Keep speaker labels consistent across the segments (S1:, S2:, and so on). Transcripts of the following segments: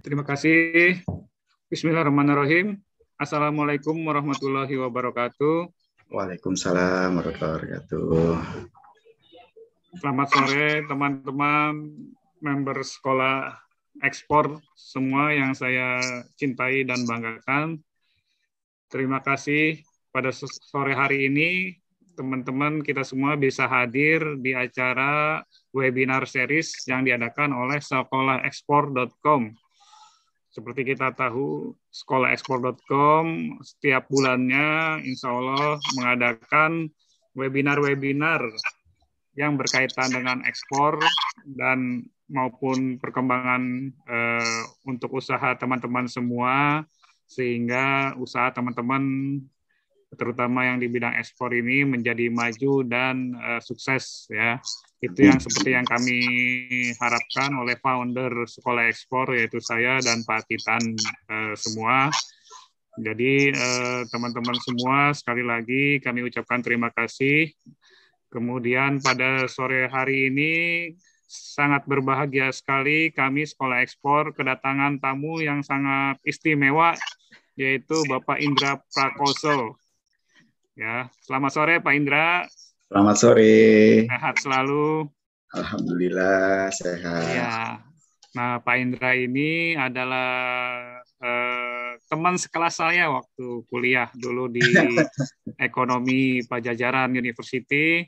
S1: Terima kasih. Bismillahirrahmanirrahim. Assalamualaikum warahmatullahi
S2: wabarakatuh.
S3: Waalaikumsalam warahmatullahi wabarakatuh.
S2: Selamat sore teman-teman member sekolah ekspor semua yang saya cintai dan banggakan. Terima kasih pada sore hari ini teman-teman kita semua bisa hadir di acara webinar series yang diadakan oleh SekolahEkspor.com. Seperti kita tahu, Sekolah Ekspor.com setiap bulannya insya Allah mengadakan webinar-webinar yang berkaitan dengan ekspor dan maupun perkembangan eh, untuk usaha teman-teman semua sehingga usaha teman-teman terutama yang di bidang ekspor ini menjadi maju dan uh, sukses ya. Itu yang seperti yang kami harapkan oleh founder sekolah ekspor yaitu saya dan Pak Titan uh, eh, semua. Jadi eh, teman-teman uh, semua sekali lagi kami ucapkan terima kasih. Kemudian pada sore hari ini sangat berbahagia sekali kami sekolah ekspor kedatangan tamu yang sangat istimewa yaitu Bapak Indra Prakoso. Ya, selamat sore Pak Indra.
S3: Selamat sore.
S2: Sehat selalu.
S3: Alhamdulillah sehat. Ya.
S2: Nah, Pak Indra ini adalah eh, teman sekelas saya waktu kuliah dulu di ekonomi Pajajaran University,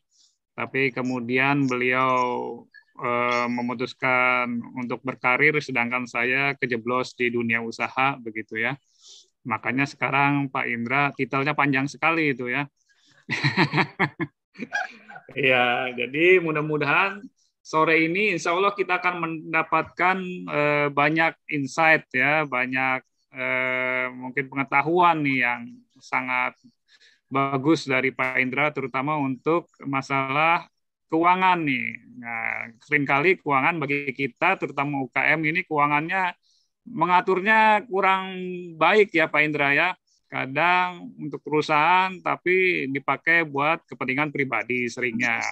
S2: tapi kemudian beliau eh, memutuskan untuk berkarir, sedangkan saya kejeblos di dunia usaha, begitu ya. Makanya sekarang Pak Indra titelnya panjang sekali itu ya. Iya, jadi mudah-mudahan sore ini insya Allah kita akan mendapatkan eh, banyak insight ya, banyak eh, mungkin pengetahuan nih yang sangat bagus dari Pak Indra terutama untuk masalah keuangan nih. Nah, seringkali keuangan bagi kita terutama UKM ini keuangannya mengaturnya kurang baik ya Pak Indra ya. Kadang untuk perusahaan tapi dipakai buat kepentingan pribadi seringnya.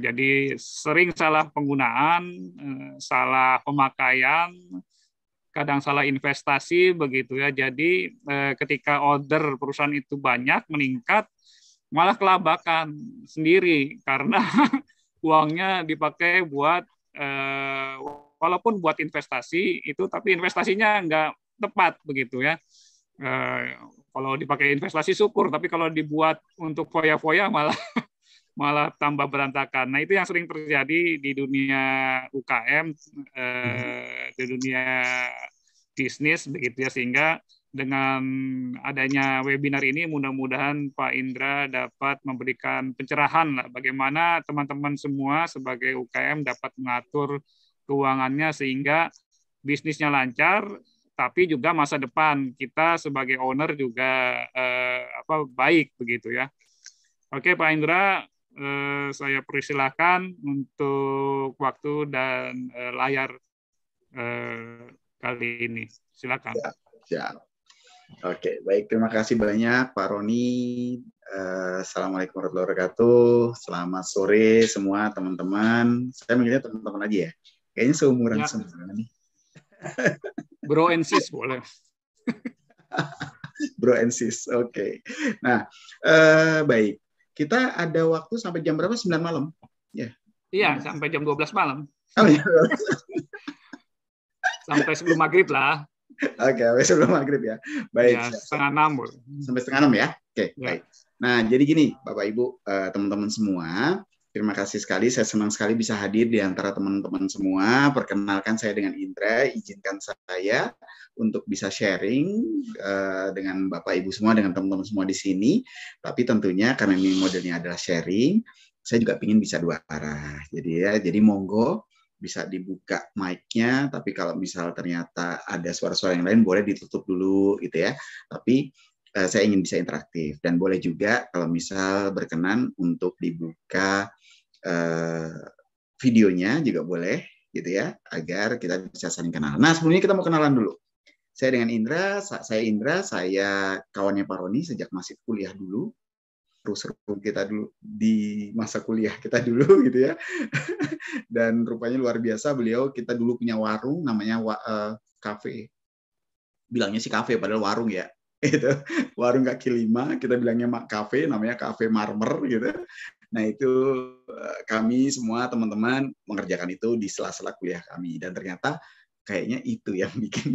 S2: Jadi sering salah penggunaan, eh, salah pemakaian, kadang salah investasi begitu ya. Jadi eh, ketika order perusahaan itu banyak meningkat malah kelabakan sendiri karena uangnya dipakai buat eh, walaupun buat investasi itu tapi investasinya nggak tepat begitu ya. e, kalau dipakai investasi syukur, tapi kalau dibuat untuk foya-foya malah malah tambah berantakan. Nah itu yang sering terjadi di dunia UKM, eh, di dunia bisnis begitu ya sehingga dengan adanya webinar ini mudah-mudahan Pak Indra dapat memberikan pencerahan lah bagaimana teman-teman semua sebagai UKM dapat mengatur keuangannya sehingga bisnisnya lancar tapi juga masa depan kita sebagai owner juga eh, apa baik begitu ya. Oke Pak Indra, eh, saya persilahkan untuk waktu dan eh, layar eh, kali ini. Silakan. Ya,
S3: ya. Oke, baik terima kasih banyak Pak Roni. Eh, Assalamualaikum warahmatullahi wabarakatuh. Selamat sore semua teman-teman. Saya manggilnya teman-teman aja ya. Kayaknya seumuran ya. semua nih.
S2: Bro and sis boleh.
S3: Bro and sis, oke. Okay. Nah, eh, baik. Kita ada waktu sampai jam berapa? 9 malam? Ya.
S2: Iya, sampai jam 12 malam. Oh, iya. sampai sebelum maghrib lah.
S3: Oke, okay, sampai sebelum maghrib ya. Baik. Ya,
S2: setengah enam. Sampai
S3: setengah enam ya. Oke, okay, ya. baik. Nah, jadi gini, Bapak Ibu, eh, teman-teman semua, Terima kasih sekali, saya senang sekali bisa hadir di antara teman-teman semua. Perkenalkan saya dengan Indra, izinkan saya untuk bisa sharing uh, dengan Bapak Ibu semua, dengan teman-teman semua di sini. Tapi tentunya karena ini modelnya adalah sharing, saya juga ingin bisa dua arah. Jadi ya, jadi monggo bisa dibuka mic-nya, tapi kalau misal ternyata ada suara-suara yang lain boleh ditutup dulu gitu ya. Tapi uh, saya ingin bisa interaktif dan boleh juga kalau misal berkenan untuk dibuka eh, videonya juga boleh gitu ya agar kita bisa saling kenal. Nah sebelumnya kita mau kenalan dulu. Saya dengan Indra, saya Indra, saya kawannya Pak Roni sejak masih kuliah dulu. Terus kita dulu di masa kuliah kita dulu gitu ya. Dan rupanya luar biasa beliau kita dulu punya warung namanya uh, eh, cafe. Bilangnya sih cafe padahal warung ya. Itu warung kaki lima kita bilangnya mak cafe namanya cafe marmer gitu. Nah itu eh, kami semua teman-teman mengerjakan itu di sela-sela kuliah kami dan ternyata kayaknya itu yang bikin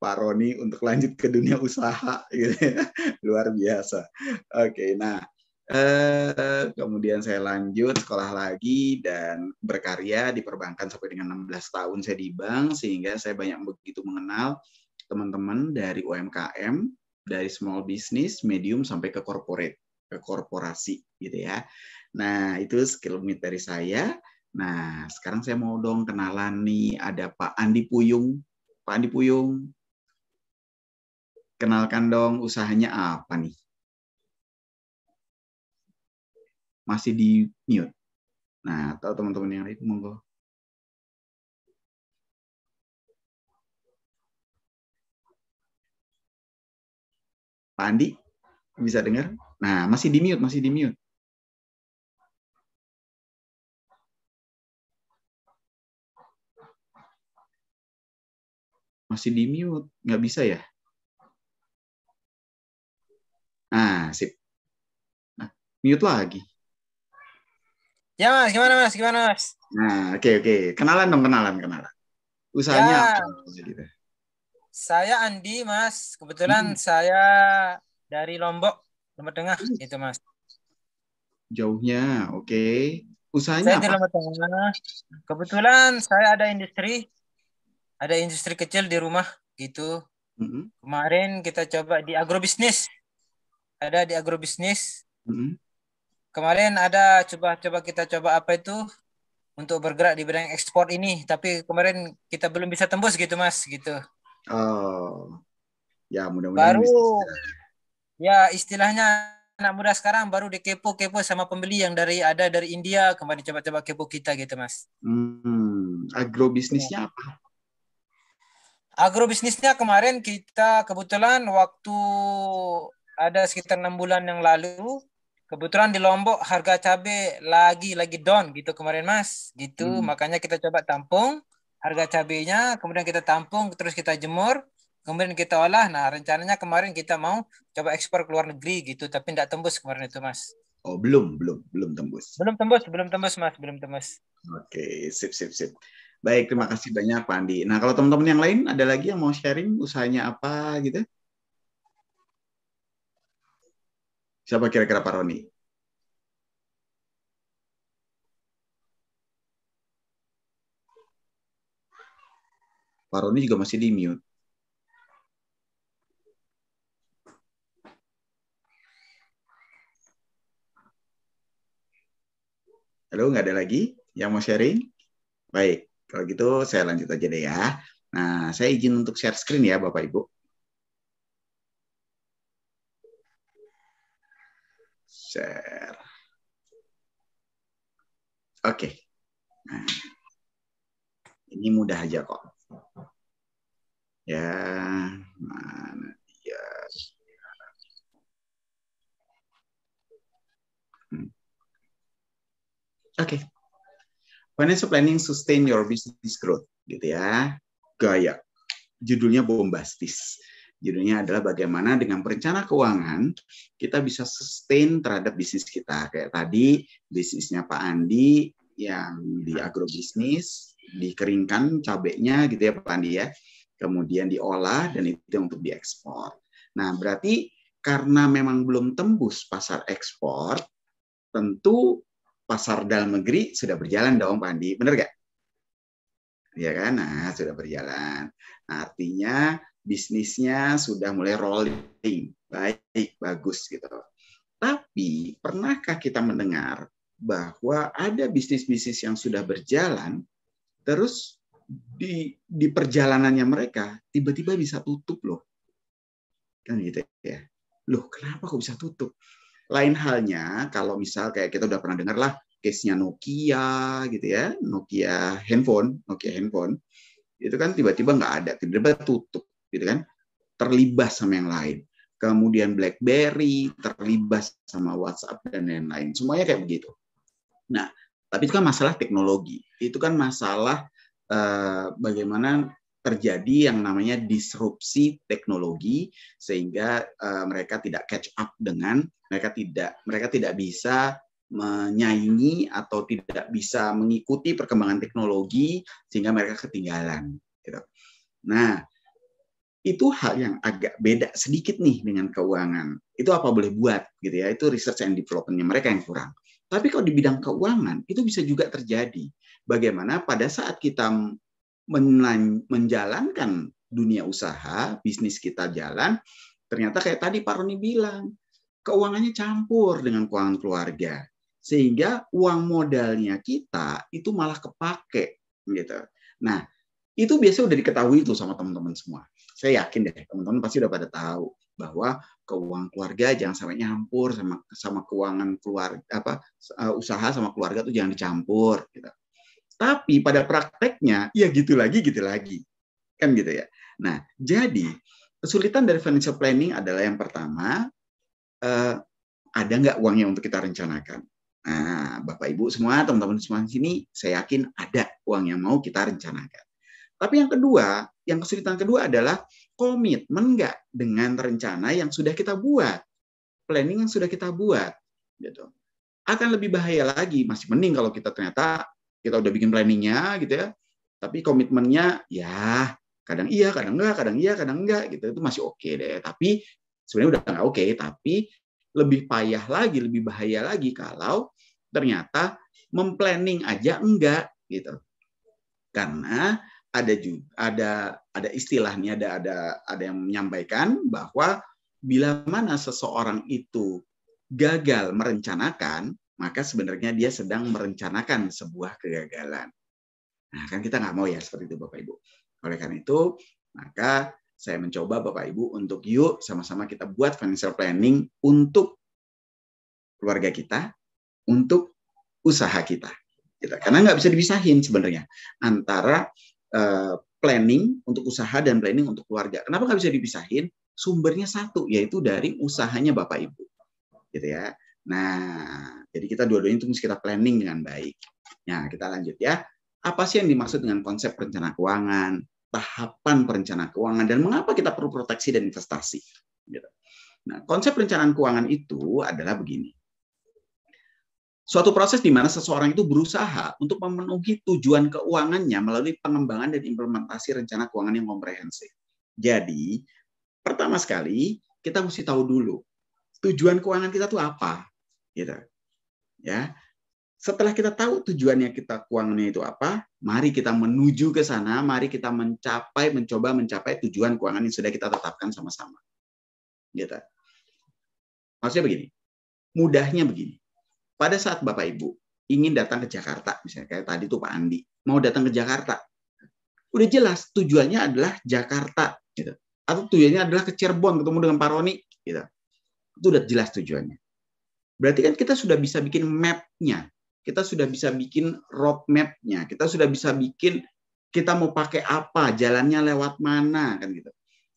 S3: Pak Roni untuk lanjut ke dunia usaha gitu ya. luar biasa. Oke, nah eh, kemudian saya lanjut sekolah lagi dan berkarya di perbankan sampai dengan 16 tahun saya di bank sehingga saya banyak begitu mengenal teman-teman dari UMKM, dari small business, medium sampai ke corporate, ke korporasi gitu ya. Nah, itu skill militer saya. Nah, sekarang saya mau dong kenalan nih ada Pak Andi Puyung. Pak
S1: Andi Puyung, kenalkan dong usahanya apa nih? Masih di mute. Nah, atau teman-teman yang lain monggo. Pak Andi, bisa dengar? Nah, masih di mute, masih di mute. Masih di mute, nggak bisa ya? Nah, sip. Nah, mute lagi. Ya mas, gimana mas?
S4: Gimana mas?
S3: Nah, oke okay, oke. Okay. Kenalan dong, kenalan, kenalan. Usahanya ya. apa? Gitu?
S4: Saya Andi mas, kebetulan hmm. saya dari Lombok, Lombok Tengah, hmm. itu mas.
S3: Jauhnya, oke. Okay. Usahanya saya apa? di Lombok
S4: Tengah. Kebetulan saya ada industri ada industri kecil di rumah gitu. Mm-hmm. Kemarin kita coba di agrobisnis. Ada di agrobisnis. Mm-hmm. Kemarin ada coba-coba kita coba apa itu untuk bergerak di bidang ekspor ini, tapi kemarin kita belum bisa tembus gitu, Mas, gitu.
S3: Oh. Ya, mudah-mudahan baru
S4: bisa. ya istilahnya anak muda sekarang baru dikepo-kepo sama pembeli yang dari ada dari India kemarin coba-coba kepo kita gitu, Mas.
S3: Hmm, agrobisnisnya apa?
S4: Agrobisnisnya kemarin kita kebetulan waktu ada sekitar enam bulan yang lalu kebetulan di Lombok harga cabe lagi lagi down gitu kemarin Mas gitu hmm. makanya kita coba tampung harga cabenya kemudian kita tampung terus kita jemur kemudian kita olah nah rencananya kemarin kita mau coba ekspor ke luar negeri gitu tapi tidak tembus kemarin itu Mas
S3: oh belum belum belum tembus
S4: belum tembus belum tembus Mas belum tembus
S3: oke okay, sip sip sip Baik, terima kasih banyak Pak Andi. Nah, kalau teman-teman yang lain ada lagi yang mau sharing usahanya apa gitu? Siapa kira-kira Pak Roni? Pak Roni juga masih di mute. Halo, nggak ada lagi yang mau sharing? Baik. Kalau gitu saya lanjut aja deh ya. Nah, saya izin untuk share screen ya Bapak Ibu. Share. Oke. Okay. Nah, ini mudah aja kok.
S1: Ya, mana dia? Hmm. Oke. Okay.
S3: Financial Planning Sustain Your Business Growth, gitu ya. Gaya. Judulnya bombastis. Judulnya adalah bagaimana dengan perencana keuangan kita bisa sustain terhadap bisnis kita. Kayak tadi bisnisnya Pak Andi yang di agrobisnis dikeringkan cabenya gitu ya Pak Andi ya. Kemudian diolah dan itu untuk diekspor. Nah, berarti karena memang belum tembus pasar ekspor, tentu pasar dalam negeri sudah berjalan dong Pak Andi, benar nggak? Ya kan, nah sudah berjalan. Nah, artinya bisnisnya sudah mulai rolling, baik, bagus gitu. Tapi pernahkah kita mendengar bahwa ada bisnis-bisnis yang sudah berjalan, terus di, di perjalanannya mereka tiba-tiba bisa tutup loh, kan gitu ya? Loh, kenapa kok bisa tutup? Lain halnya kalau misal kayak kita udah pernah dengar lah case-nya Nokia gitu ya, Nokia handphone, Nokia handphone. Itu kan tiba-tiba nggak ada, tiba-tiba tutup gitu kan. Terlibas sama yang lain. Kemudian BlackBerry terlibas sama WhatsApp dan lain-lain. Semuanya kayak begitu. Nah, tapi itu kan masalah teknologi. Itu kan masalah uh, bagaimana terjadi yang namanya disrupsi teknologi sehingga uh, mereka tidak catch up dengan mereka tidak mereka tidak bisa menyaingi atau tidak bisa mengikuti perkembangan teknologi sehingga mereka ketinggalan gitu. Nah, itu hal yang agak beda sedikit nih dengan keuangan. Itu apa boleh buat gitu ya. Itu research and developmentnya mereka yang kurang. Tapi kalau di bidang keuangan itu bisa juga terjadi. Bagaimana pada saat kita menjalankan dunia usaha, bisnis kita jalan, ternyata kayak tadi Pak Roni bilang, keuangannya campur dengan keuangan keluarga. Sehingga uang modalnya kita itu malah kepake gitu. Nah, itu biasanya udah diketahui tuh sama teman-teman semua. Saya yakin deh, teman-teman pasti udah pada tahu bahwa keuangan keluarga jangan sampai nyampur sama sama keuangan keluarga apa usaha sama keluarga tuh jangan dicampur gitu. Tapi pada prakteknya, ya gitu lagi, gitu lagi. Kan gitu ya. Nah, jadi kesulitan dari financial planning adalah yang pertama, eh, ada nggak uangnya untuk kita rencanakan? Nah, Bapak Ibu semua, teman-teman semua di sini, saya yakin ada uang yang mau kita rencanakan. Tapi yang kedua, yang kesulitan kedua adalah komitmen nggak dengan rencana yang sudah kita buat, planning yang sudah kita buat, gitu. Akan lebih bahaya lagi, masih mending kalau kita ternyata kita udah bikin planningnya gitu ya tapi komitmennya ya kadang iya kadang enggak kadang iya kadang enggak gitu itu masih oke okay deh tapi sebenarnya udah enggak oke okay, tapi lebih payah lagi lebih bahaya lagi kalau ternyata memplanning aja enggak gitu karena ada juga ada ada istilahnya ada ada ada yang menyampaikan bahwa bila mana seseorang itu gagal merencanakan maka sebenarnya dia sedang merencanakan sebuah kegagalan. Nah, kan kita nggak mau ya seperti itu Bapak Ibu. Oleh karena itu, maka saya mencoba Bapak Ibu untuk yuk sama-sama kita buat financial planning untuk keluarga kita, untuk usaha kita. Gitu. karena nggak bisa dipisahin sebenarnya antara eh, planning untuk usaha dan planning untuk keluarga. Kenapa nggak bisa dipisahin? Sumbernya satu, yaitu dari usahanya Bapak Ibu. Gitu ya. Nah, jadi kita dua-duanya itu mesti kita planning dengan baik. Nah, kita lanjut ya. Apa sih yang dimaksud dengan konsep perencana keuangan, tahapan perencana keuangan, dan mengapa kita perlu proteksi dan investasi? Gitu. Nah, konsep perencanaan keuangan itu adalah begini. Suatu proses di mana seseorang itu berusaha untuk memenuhi tujuan keuangannya melalui pengembangan dan implementasi rencana keuangan yang komprehensif. Jadi, pertama sekali, kita mesti tahu dulu tujuan keuangan kita itu apa gitu ya setelah kita tahu tujuannya kita keuangannya itu apa, mari kita menuju ke sana, mari kita mencapai, mencoba mencapai tujuan keuangan yang sudah kita tetapkan sama-sama. Gitu. Maksudnya begini, mudahnya begini. Pada saat Bapak Ibu ingin datang ke Jakarta, misalnya kayak tadi tuh Pak Andi, mau datang ke Jakarta, udah jelas tujuannya adalah Jakarta, gitu. atau tujuannya adalah ke Cirebon ketemu dengan Pak Roni, gitu. itu udah jelas tujuannya. Berarti kan kita sudah bisa bikin map-nya, kita sudah bisa bikin roadmap-nya, kita sudah bisa bikin kita mau pakai apa, jalannya lewat mana kan gitu.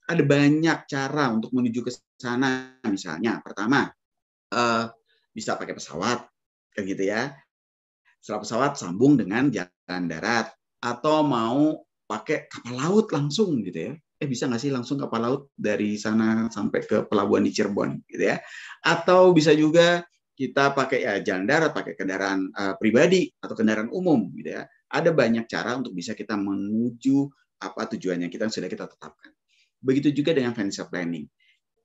S3: Ada banyak cara untuk menuju ke sana misalnya. Pertama, uh, bisa pakai pesawat kan gitu ya. Setelah pesawat sambung dengan jalan darat atau mau pakai kapal laut langsung gitu ya eh bisa nggak sih langsung kapal laut dari sana sampai ke pelabuhan di Cirebon gitu ya atau bisa juga kita pakai ya eh, jalan darat pakai kendaraan uh, pribadi atau kendaraan umum gitu ya ada banyak cara untuk bisa kita menuju apa tujuan yang kita sudah kita tetapkan begitu juga dengan financial planning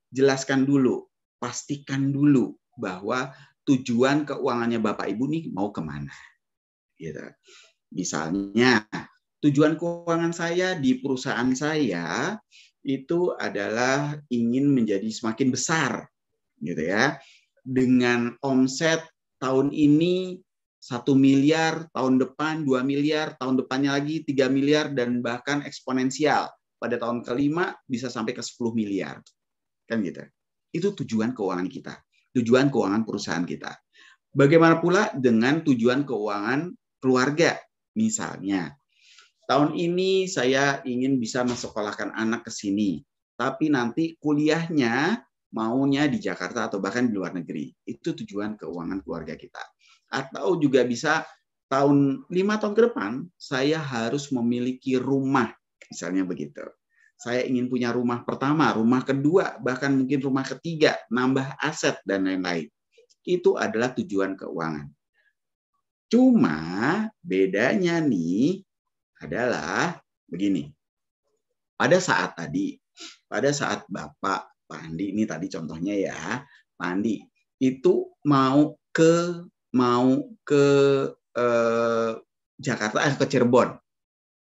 S3: jelaskan dulu pastikan dulu bahwa tujuan keuangannya bapak ibu nih mau kemana gitu misalnya tujuan keuangan saya di perusahaan saya itu adalah ingin menjadi semakin besar gitu ya dengan omset tahun ini satu miliar tahun depan 2 miliar tahun depannya lagi 3 miliar dan bahkan eksponensial pada tahun kelima bisa sampai ke 10 miliar kan gitu itu tujuan keuangan kita tujuan keuangan perusahaan kita bagaimana pula dengan tujuan keuangan keluarga misalnya tahun ini saya ingin bisa mensekolahkan anak ke sini, tapi nanti kuliahnya maunya di Jakarta atau bahkan di luar negeri. Itu tujuan keuangan keluarga kita. Atau juga bisa tahun lima tahun ke depan saya harus memiliki rumah, misalnya begitu. Saya ingin punya rumah pertama, rumah kedua, bahkan mungkin rumah ketiga, nambah aset dan lain-lain. Itu adalah tujuan keuangan. Cuma bedanya nih adalah begini. Pada saat tadi, pada saat Bapak Pak Andi ini tadi contohnya ya, Pak Andi itu mau ke mau ke eh, Jakarta eh, ke Cirebon.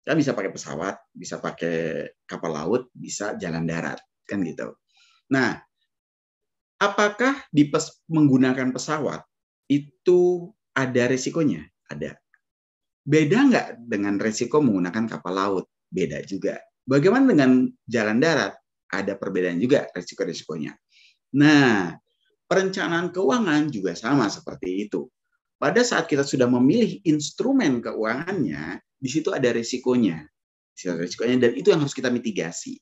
S3: Kan bisa pakai pesawat, bisa pakai kapal laut, bisa jalan darat, kan gitu. Nah, apakah di pes, menggunakan pesawat itu ada resikonya? Ada. Beda nggak dengan resiko menggunakan kapal laut? Beda juga. Bagaimana dengan jalan darat? Ada perbedaan juga resiko-resikonya. Nah, perencanaan keuangan juga sama seperti itu. Pada saat kita sudah memilih instrumen keuangannya, di situ ada resikonya. Resikonya dan itu yang harus kita mitigasi.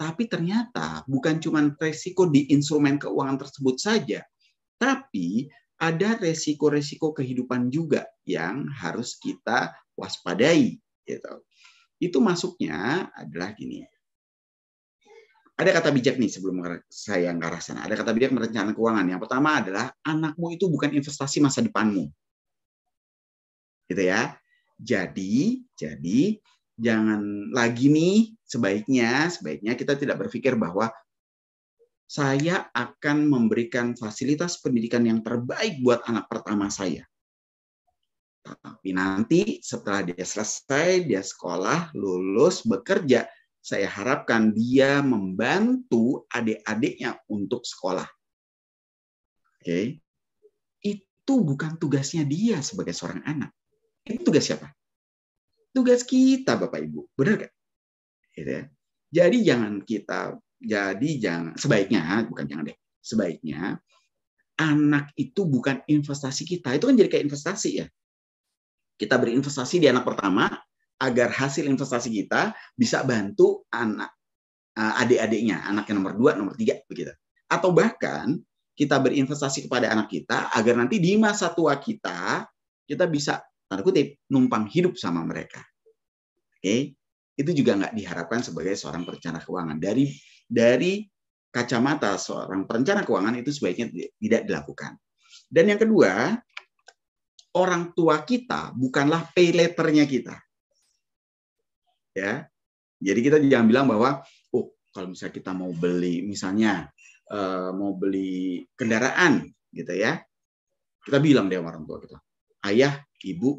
S3: Tapi ternyata bukan cuma resiko di instrumen keuangan tersebut saja, tapi ada resiko-resiko kehidupan juga yang harus kita waspadai. Gitu. Itu masuknya adalah gini. Ada kata bijak nih sebelum saya nggak Ada kata bijak merencanakan keuangan. Yang pertama adalah anakmu itu bukan investasi masa depanmu. Gitu ya. Jadi, jadi jangan lagi nih sebaiknya sebaiknya kita tidak berpikir bahwa saya akan memberikan fasilitas pendidikan yang terbaik buat anak pertama saya. Tapi nanti setelah dia selesai, dia sekolah, lulus, bekerja, saya harapkan dia membantu adik-adiknya untuk sekolah. Oke. Okay? Itu bukan tugasnya dia sebagai seorang anak. Itu tugas siapa? Tugas kita, Bapak Ibu. Benar kan? Jadi jangan kita jadi jangan sebaiknya bukan jangan deh. Sebaiknya anak itu bukan investasi kita. Itu kan jadi kayak investasi ya. Kita berinvestasi di anak pertama agar hasil investasi kita bisa bantu anak eh, adik-adiknya, anak yang nomor dua, nomor tiga begitu. Atau bahkan kita berinvestasi kepada anak kita agar nanti di masa tua kita kita bisa tanda kutip numpang hidup sama mereka. Oke, okay? itu juga nggak diharapkan sebagai seorang perencana keuangan dari dari kacamata seorang perencana keuangan itu sebaiknya tidak dilakukan. Dan yang kedua, orang tua kita bukanlah pay letternya kita. Ya. Jadi kita jangan bilang bahwa oh, kalau misalnya kita mau beli misalnya eh, mau beli kendaraan gitu ya. Kita bilang deh orang tua kita, "Ayah, Ibu,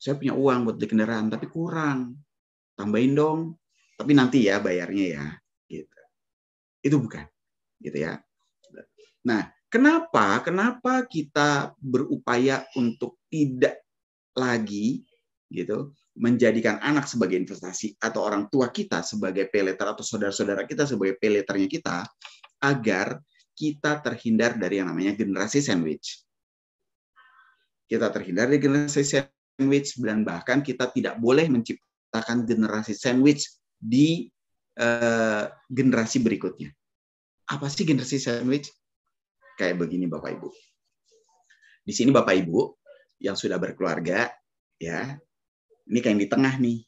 S3: saya punya uang buat beli kendaraan tapi kurang. Tambahin dong. Tapi nanti ya bayarnya ya." gitu. Itu bukan. Gitu ya. Nah, kenapa kenapa kita berupaya untuk tidak lagi gitu menjadikan anak sebagai investasi atau orang tua kita sebagai peleter atau saudara-saudara kita sebagai peleternya kita agar kita terhindar dari yang namanya generasi sandwich. Kita terhindar dari generasi sandwich dan bahkan kita tidak boleh menciptakan generasi sandwich di Eh, generasi berikutnya. Apa sih generasi sandwich? Kayak begini Bapak Ibu. Di sini Bapak Ibu yang sudah berkeluarga ya. Ini kayak yang di tengah nih.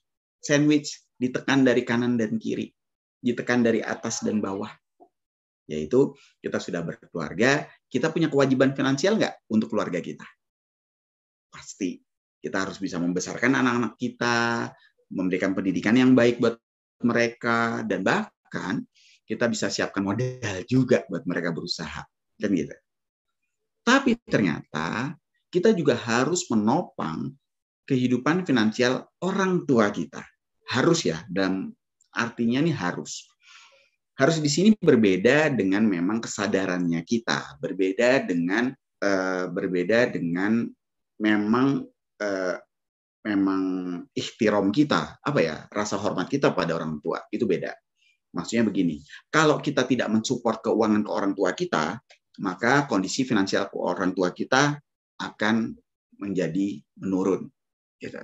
S3: Sandwich ditekan dari kanan dan kiri, ditekan dari atas dan bawah. Yaitu kita sudah berkeluarga, kita punya kewajiban finansial nggak untuk keluarga kita? Pasti. Kita harus bisa membesarkan anak-anak kita, memberikan pendidikan yang baik buat mereka dan bahkan kita bisa siapkan modal juga buat mereka berusaha dan gitu. Tapi ternyata kita juga harus menopang kehidupan finansial orang tua kita. Harus ya, dan artinya nih harus. Harus di sini berbeda dengan memang kesadarannya kita, berbeda dengan uh, berbeda dengan memang eh, memang ikhtirom kita, apa ya, rasa hormat kita pada orang tua, itu beda. Maksudnya begini, kalau kita tidak mensupport keuangan ke orang tua kita, maka kondisi finansial ke orang tua kita akan menjadi menurun. Gitu.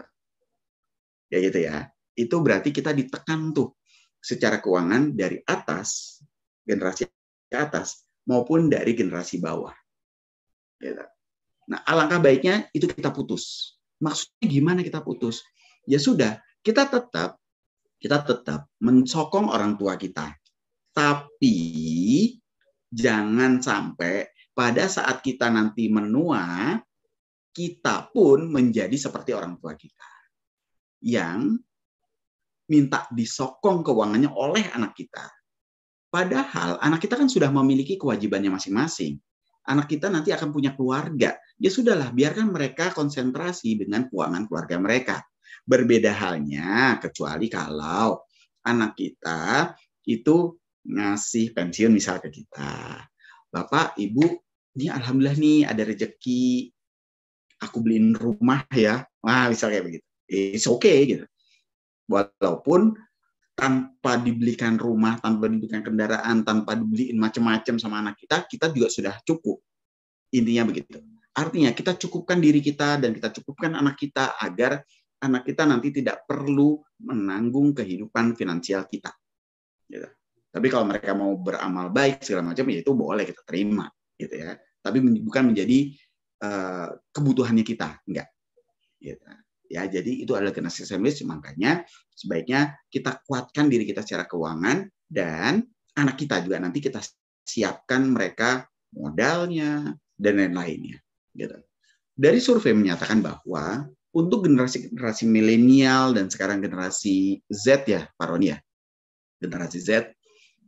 S3: Ya gitu ya. Itu berarti kita ditekan tuh secara keuangan dari atas, generasi atas, maupun dari generasi bawah. Gitu. Nah, alangkah baiknya itu kita putus maksudnya gimana kita putus? Ya sudah, kita tetap kita tetap mencokong orang tua kita. Tapi jangan sampai pada saat kita nanti menua, kita pun menjadi seperti orang tua kita yang minta disokong keuangannya oleh anak kita. Padahal anak kita kan sudah memiliki kewajibannya masing-masing anak kita nanti akan punya keluarga. Ya sudahlah, biarkan mereka konsentrasi dengan keuangan keluarga mereka. Berbeda halnya kecuali kalau anak kita itu ngasih pensiun misal ke kita. Bapak, Ibu, ini alhamdulillah nih ada rejeki, Aku beliin rumah ya. Wah, misalnya kayak begitu. It's okay gitu. Walaupun tanpa dibelikan rumah, tanpa dibelikan kendaraan, tanpa dibeliin macam-macam sama anak kita, kita juga sudah cukup. Intinya begitu. Artinya kita cukupkan diri kita dan kita cukupkan anak kita agar anak kita nanti tidak perlu menanggung kehidupan finansial kita. Gitu. Tapi kalau mereka mau beramal baik segala macam, ya itu boleh kita terima, gitu ya. Tapi bukan menjadi uh, kebutuhannya kita, enggak. Gitu ya jadi itu adalah generasi sandwich makanya sebaiknya kita kuatkan diri kita secara keuangan dan anak kita juga nanti kita siapkan mereka modalnya dan lain-lainnya gitu. Dari survei menyatakan bahwa untuk generasi-generasi milenial dan sekarang generasi Z ya, pak Roni ya, generasi Z,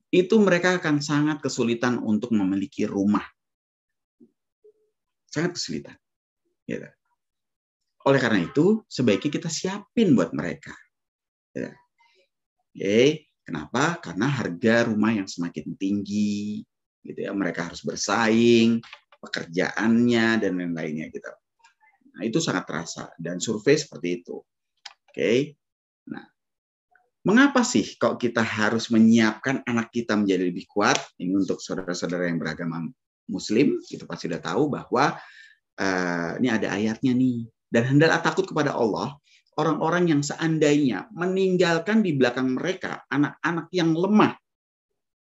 S3: itu mereka akan sangat kesulitan untuk memiliki rumah. Sangat kesulitan. Gitu. Oleh karena itu, sebaiknya kita siapin buat mereka. Ya. Oke, kenapa? Karena harga rumah yang semakin tinggi, gitu ya. Mereka harus bersaing, pekerjaannya dan lain-lainnya gitu. Nah, itu sangat terasa dan survei seperti itu. Oke. Nah, mengapa sih kok kita harus menyiapkan anak kita menjadi lebih kuat? Ini untuk saudara-saudara yang beragama muslim, itu pasti sudah tahu bahwa uh, ini ada ayatnya nih dan hendaklah takut kepada Allah orang-orang yang seandainya meninggalkan di belakang mereka anak-anak yang lemah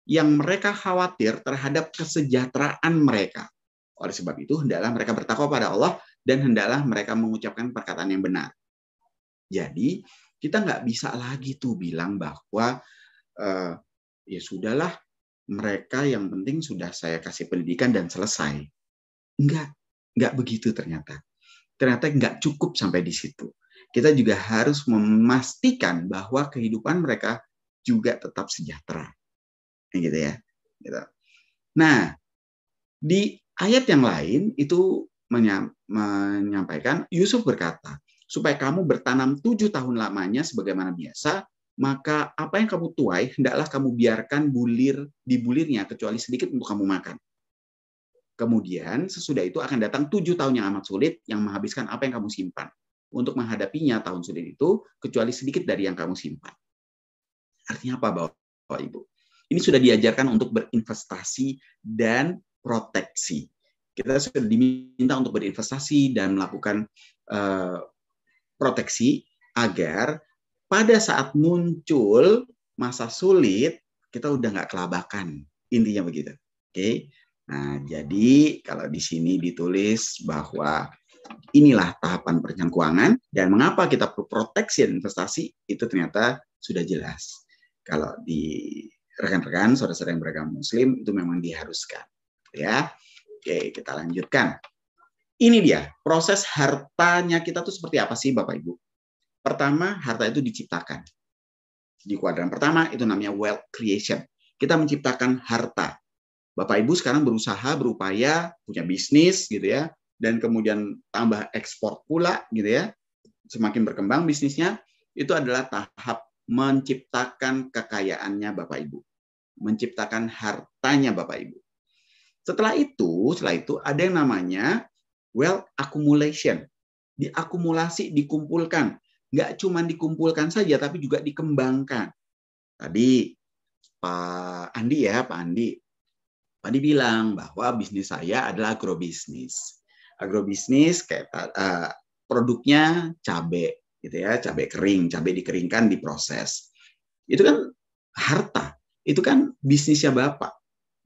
S3: yang mereka khawatir terhadap kesejahteraan mereka. Oleh sebab itu, hendaklah mereka bertakwa pada Allah dan hendaklah mereka mengucapkan perkataan yang benar. Jadi, kita nggak bisa lagi tuh bilang bahwa uh, ya sudahlah, mereka yang penting sudah saya kasih pendidikan dan selesai. Enggak, enggak begitu ternyata ternyata nggak cukup sampai di situ. Kita juga harus memastikan bahwa kehidupan mereka juga tetap sejahtera. Gitu ya. Gitu. Nah, di ayat yang lain itu menyampaikan Yusuf berkata, supaya kamu bertanam tujuh tahun lamanya sebagaimana biasa, maka apa yang kamu tuai hendaklah kamu biarkan bulir di bulirnya kecuali sedikit untuk kamu makan. Kemudian sesudah itu akan datang tujuh tahun yang amat sulit yang menghabiskan apa yang kamu simpan. Untuk menghadapinya tahun sulit itu, kecuali sedikit dari yang kamu simpan. Artinya apa, Bapak Ibu? Ini sudah diajarkan untuk berinvestasi dan proteksi. Kita sudah diminta untuk berinvestasi dan melakukan uh, proteksi agar pada saat muncul masa sulit, kita udah nggak kelabakan. Intinya begitu. Oke, okay? Nah, jadi kalau di sini ditulis bahwa inilah tahapan perencanaan keuangan dan mengapa kita perlu proteksi investasi itu ternyata sudah jelas. Kalau di rekan-rekan saudara-saudara yang beragama muslim itu memang diharuskan, ya. Oke, kita lanjutkan. Ini dia, proses hartanya kita tuh seperti apa sih Bapak Ibu? Pertama, harta itu diciptakan. Di kuadran pertama itu namanya wealth creation. Kita menciptakan harta Bapak Ibu sekarang berusaha berupaya punya bisnis gitu ya dan kemudian tambah ekspor pula gitu ya. Semakin berkembang bisnisnya itu adalah tahap menciptakan kekayaannya Bapak Ibu, menciptakan hartanya Bapak Ibu. Setelah itu, setelah itu ada yang namanya wealth accumulation. Diakumulasi, dikumpulkan. Nggak cuma dikumpulkan saja, tapi juga dikembangkan. Tadi Pak Andi ya, Pak Andi Pak bilang bahwa bisnis saya adalah agrobisnis. Agrobisnis kayak uh, produknya cabe gitu ya, cabe kering, cabe dikeringkan diproses. Itu kan harta, itu kan bisnisnya Bapak.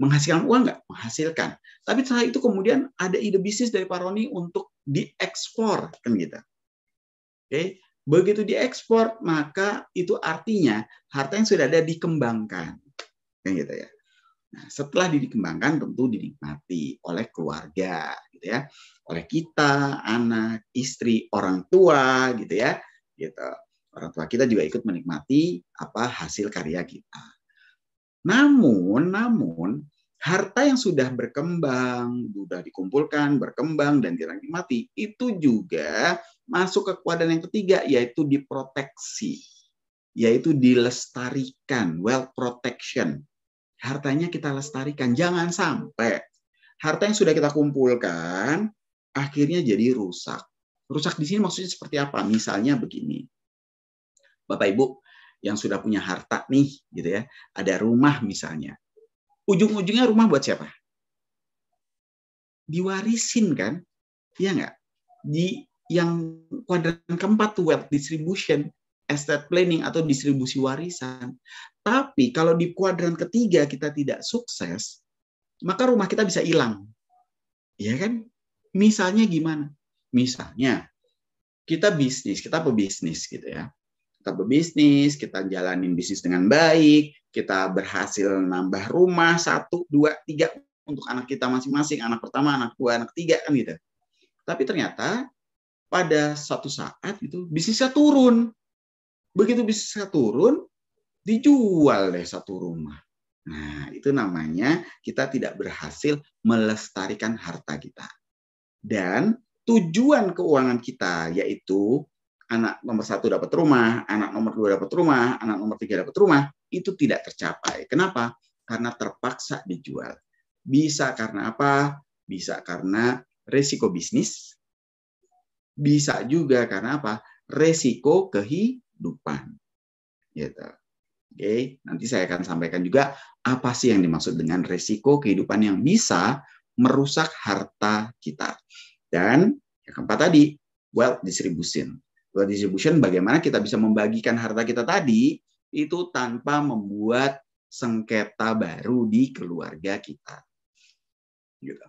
S3: Menghasilkan uang nggak? Menghasilkan. Tapi setelah itu kemudian ada ide bisnis dari Pak Roni untuk diekspor kan gitu. Oke, begitu diekspor maka itu artinya harta yang sudah ada dikembangkan kan gitu ya Nah, setelah dikembangkan tentu dinikmati oleh keluarga, gitu ya, oleh kita, anak, istri, orang tua, gitu ya, gitu. Orang tua kita juga ikut menikmati apa hasil karya kita. Namun, namun harta yang sudah berkembang, sudah dikumpulkan, berkembang dan dinikmati itu juga masuk ke kuadran yang ketiga yaitu diproteksi, yaitu dilestarikan, well protection hartanya kita lestarikan. Jangan sampai harta yang sudah kita kumpulkan akhirnya jadi rusak. Rusak di sini maksudnya seperti apa? Misalnya begini. Bapak Ibu yang sudah punya harta nih gitu ya. Ada rumah misalnya. Ujung-ujungnya rumah buat siapa? Diwarisin kan? Iya enggak? Di yang kuadran keempat tuh wealth distribution estate planning atau distribusi warisan. Tapi kalau di kuadran ketiga kita tidak sukses, maka rumah kita bisa hilang. Ya kan? Misalnya gimana? Misalnya kita bisnis, kita pebisnis gitu ya. Kita pebisnis, kita jalanin bisnis dengan baik, kita berhasil nambah rumah satu, dua, tiga untuk anak kita masing-masing, anak pertama, anak kedua, anak tiga kan gitu. Tapi ternyata pada suatu saat itu bisnisnya turun. Begitu bisa turun, dijual deh satu rumah. Nah, itu namanya kita tidak berhasil melestarikan harta kita. Dan tujuan keuangan kita yaitu anak nomor satu dapat rumah, anak nomor dua dapat rumah, anak nomor tiga dapat rumah, itu tidak tercapai. Kenapa? Karena terpaksa dijual. Bisa karena apa? Bisa karena resiko bisnis. Bisa juga karena apa? Resiko kehi kehidupan. Gitu. Oke, okay. nanti saya akan sampaikan juga apa sih yang dimaksud dengan resiko kehidupan yang bisa merusak harta kita. Dan yang keempat tadi, wealth distribution. Wealth distribution bagaimana kita bisa membagikan harta kita tadi itu tanpa membuat sengketa baru di keluarga kita. Gitu.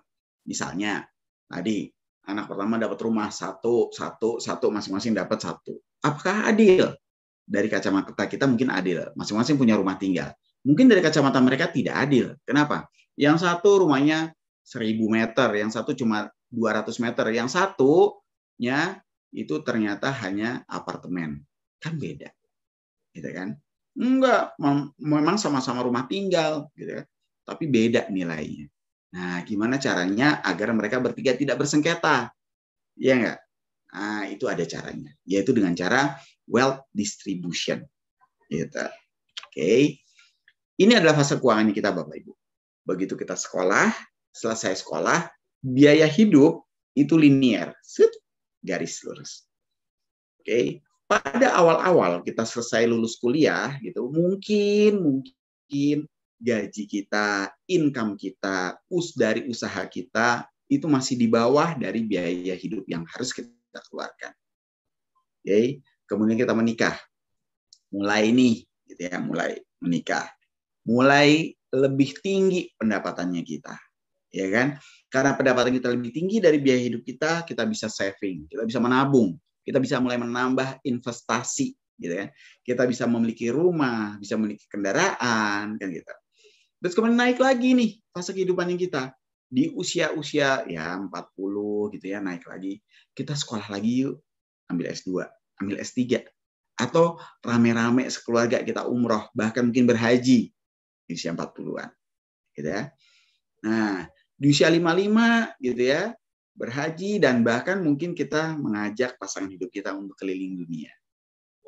S3: Misalnya tadi anak pertama dapat rumah satu, satu, satu, masing-masing dapat satu. Apakah adil? dari kacamata kita mungkin adil. Masing-masing punya rumah tinggal. Mungkin dari kacamata mereka tidak adil. Kenapa? Yang satu rumahnya 1000 meter, yang satu cuma 200 meter, yang satunya itu ternyata hanya apartemen. Kan beda. Gitu kan? Enggak, memang sama-sama rumah tinggal gitu kan. Tapi beda nilainya. Nah, gimana caranya agar mereka bertiga tidak bersengketa? Iya enggak? Nah, itu ada caranya, yaitu dengan cara wealth distribution. Gitu. Oke. Ini adalah fase keuangan kita Bapak Ibu. Begitu kita sekolah, selesai sekolah, biaya hidup itu linear set garis lurus. Oke. Pada awal-awal kita selesai lulus kuliah gitu, mungkin mungkin gaji kita, income kita, us dari usaha kita itu masih di bawah dari biaya hidup yang harus kita kita keluarkan. Oke, kemudian kita menikah. Mulai ini gitu ya, mulai menikah. Mulai lebih tinggi pendapatannya kita, ya kan? Karena pendapatan kita lebih tinggi dari biaya hidup kita, kita bisa saving, kita bisa menabung, kita bisa mulai menambah investasi, gitu kan? Kita bisa memiliki rumah, bisa memiliki kendaraan, kan gitu. Terus kemudian naik lagi nih fase kehidupan yang kita di usia-usia ya 40 gitu ya naik lagi kita sekolah lagi yuk, ambil S2, ambil S3, atau rame-rame sekeluarga kita umroh, bahkan mungkin berhaji di usia 40-an. Gitu ya. Nah, di usia 55 gitu ya, berhaji dan bahkan mungkin kita mengajak pasangan hidup kita untuk keliling dunia.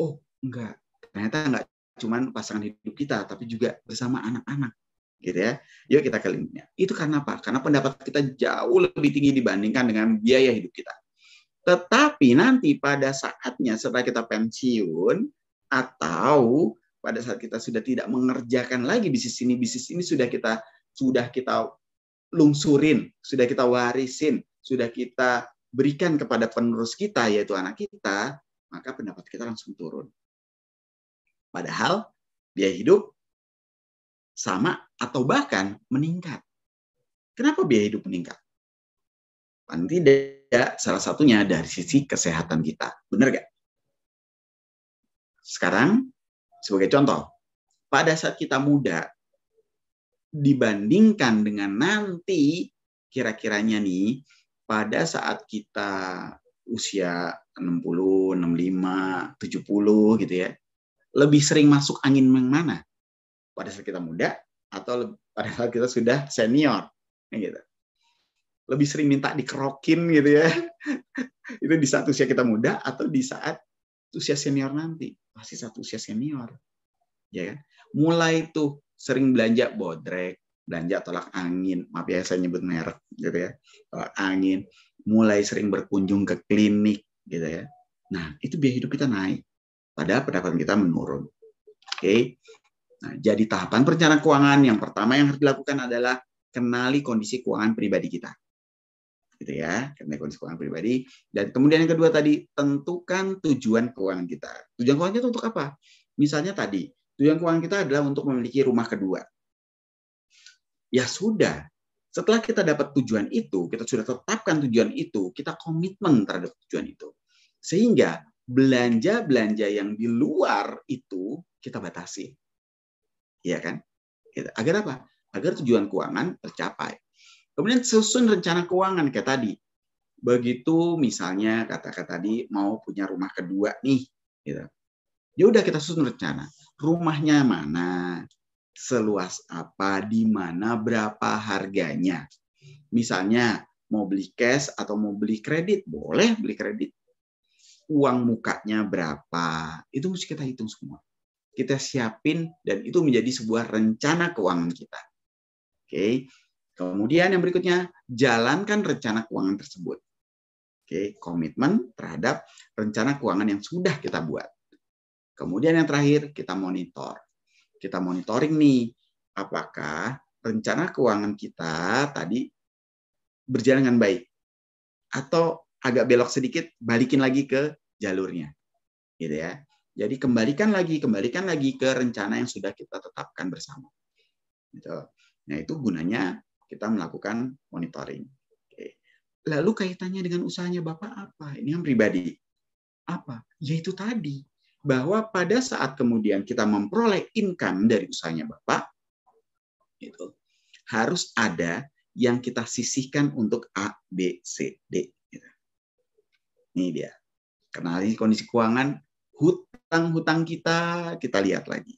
S3: Oh, enggak. Ternyata enggak cuman pasangan hidup kita, tapi juga bersama anak-anak. Gitu ya. Yuk kita keliling dunia. Itu karena apa? Karena pendapat kita jauh lebih tinggi dibandingkan dengan biaya hidup kita. Tetapi nanti pada saatnya setelah kita pensiun atau pada saat kita sudah tidak mengerjakan lagi bisnis ini, bisnis ini sudah kita sudah kita lungsurin, sudah kita warisin, sudah kita berikan kepada penerus kita yaitu anak kita, maka pendapat kita
S1: langsung turun. Padahal biaya hidup sama atau bahkan meningkat. Kenapa biaya hidup meningkat?
S3: Paling tidak salah satunya dari sisi kesehatan kita. Benar gak? Sekarang sebagai contoh, pada saat kita muda dibandingkan dengan nanti kira-kiranya nih pada saat kita usia 60, 65, 70 gitu ya. Lebih sering masuk angin yang mana? Pada saat kita muda atau pada saat kita sudah senior? Gitu lebih sering minta dikerokin gitu ya itu di saat usia kita muda atau di saat usia senior nanti pasti saat usia senior ya kan? mulai tuh sering belanja bodrek belanja tolak angin maaf ya saya nyebut merek gitu ya tolak angin mulai sering berkunjung ke klinik gitu ya nah itu biaya hidup kita naik Padahal pendapatan kita menurun oke nah jadi tahapan perencanaan keuangan yang pertama yang harus dilakukan adalah kenali kondisi keuangan pribadi kita gitu ya karena kondisi keuangan pribadi dan kemudian yang kedua tadi tentukan tujuan keuangan kita tujuan keuangan kita untuk apa misalnya tadi tujuan keuangan kita adalah untuk memiliki rumah kedua ya sudah setelah kita dapat tujuan itu kita sudah tetapkan tujuan itu kita komitmen terhadap tujuan itu sehingga belanja belanja yang di luar itu kita batasi ya kan gitu. agar apa agar tujuan keuangan tercapai Kemudian susun rencana keuangan kayak tadi. Begitu misalnya kata-kata tadi mau punya rumah kedua nih, gitu. Ya udah kita susun rencana. Rumahnya mana, seluas apa, di mana, berapa harganya. Misalnya mau beli cash atau mau beli kredit, boleh beli kredit. Uang mukanya berapa, itu mesti kita hitung semua. Kita siapin dan itu menjadi sebuah rencana keuangan kita. Oke, okay. Kemudian yang berikutnya, jalankan rencana keuangan tersebut. Oke, komitmen terhadap rencana keuangan yang sudah kita buat. Kemudian yang terakhir, kita monitor. Kita monitoring nih, apakah rencana keuangan kita tadi berjalan dengan baik atau agak belok sedikit, balikin lagi ke jalurnya. Gitu ya. Jadi kembalikan lagi, kembalikan lagi ke rencana yang sudah kita tetapkan bersama. Gitu. Nah, itu gunanya kita melakukan monitoring. Oke. Lalu kaitannya dengan usahanya Bapak apa? Ini yang pribadi. Apa? Yaitu tadi, bahwa pada saat kemudian kita memperoleh income dari usahanya Bapak, gitu, harus ada yang kita sisihkan untuk A, B, C, D. Gitu. Ini dia. Karena kondisi keuangan, hutang-hutang kita, kita lihat lagi.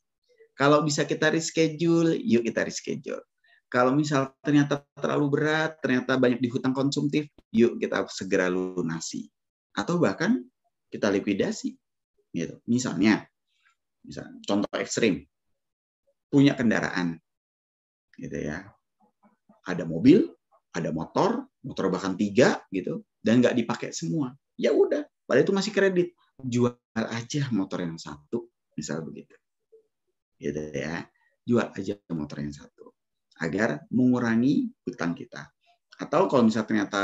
S3: Kalau bisa kita reschedule, yuk kita reschedule. Kalau misal ternyata terlalu berat, ternyata banyak di hutang konsumtif, yuk kita segera lunasi. Atau bahkan kita likuidasi. Gitu. Misalnya, misalnya contoh ekstrim, punya kendaraan, gitu ya. Ada mobil, ada motor, motor bahkan tiga gitu, dan nggak dipakai semua. Ya udah, padahal itu masih kredit. Jual aja motor yang satu, misal begitu. Gitu ya. Jual aja motor yang satu agar mengurangi hutang kita. Atau kalau misalnya ternyata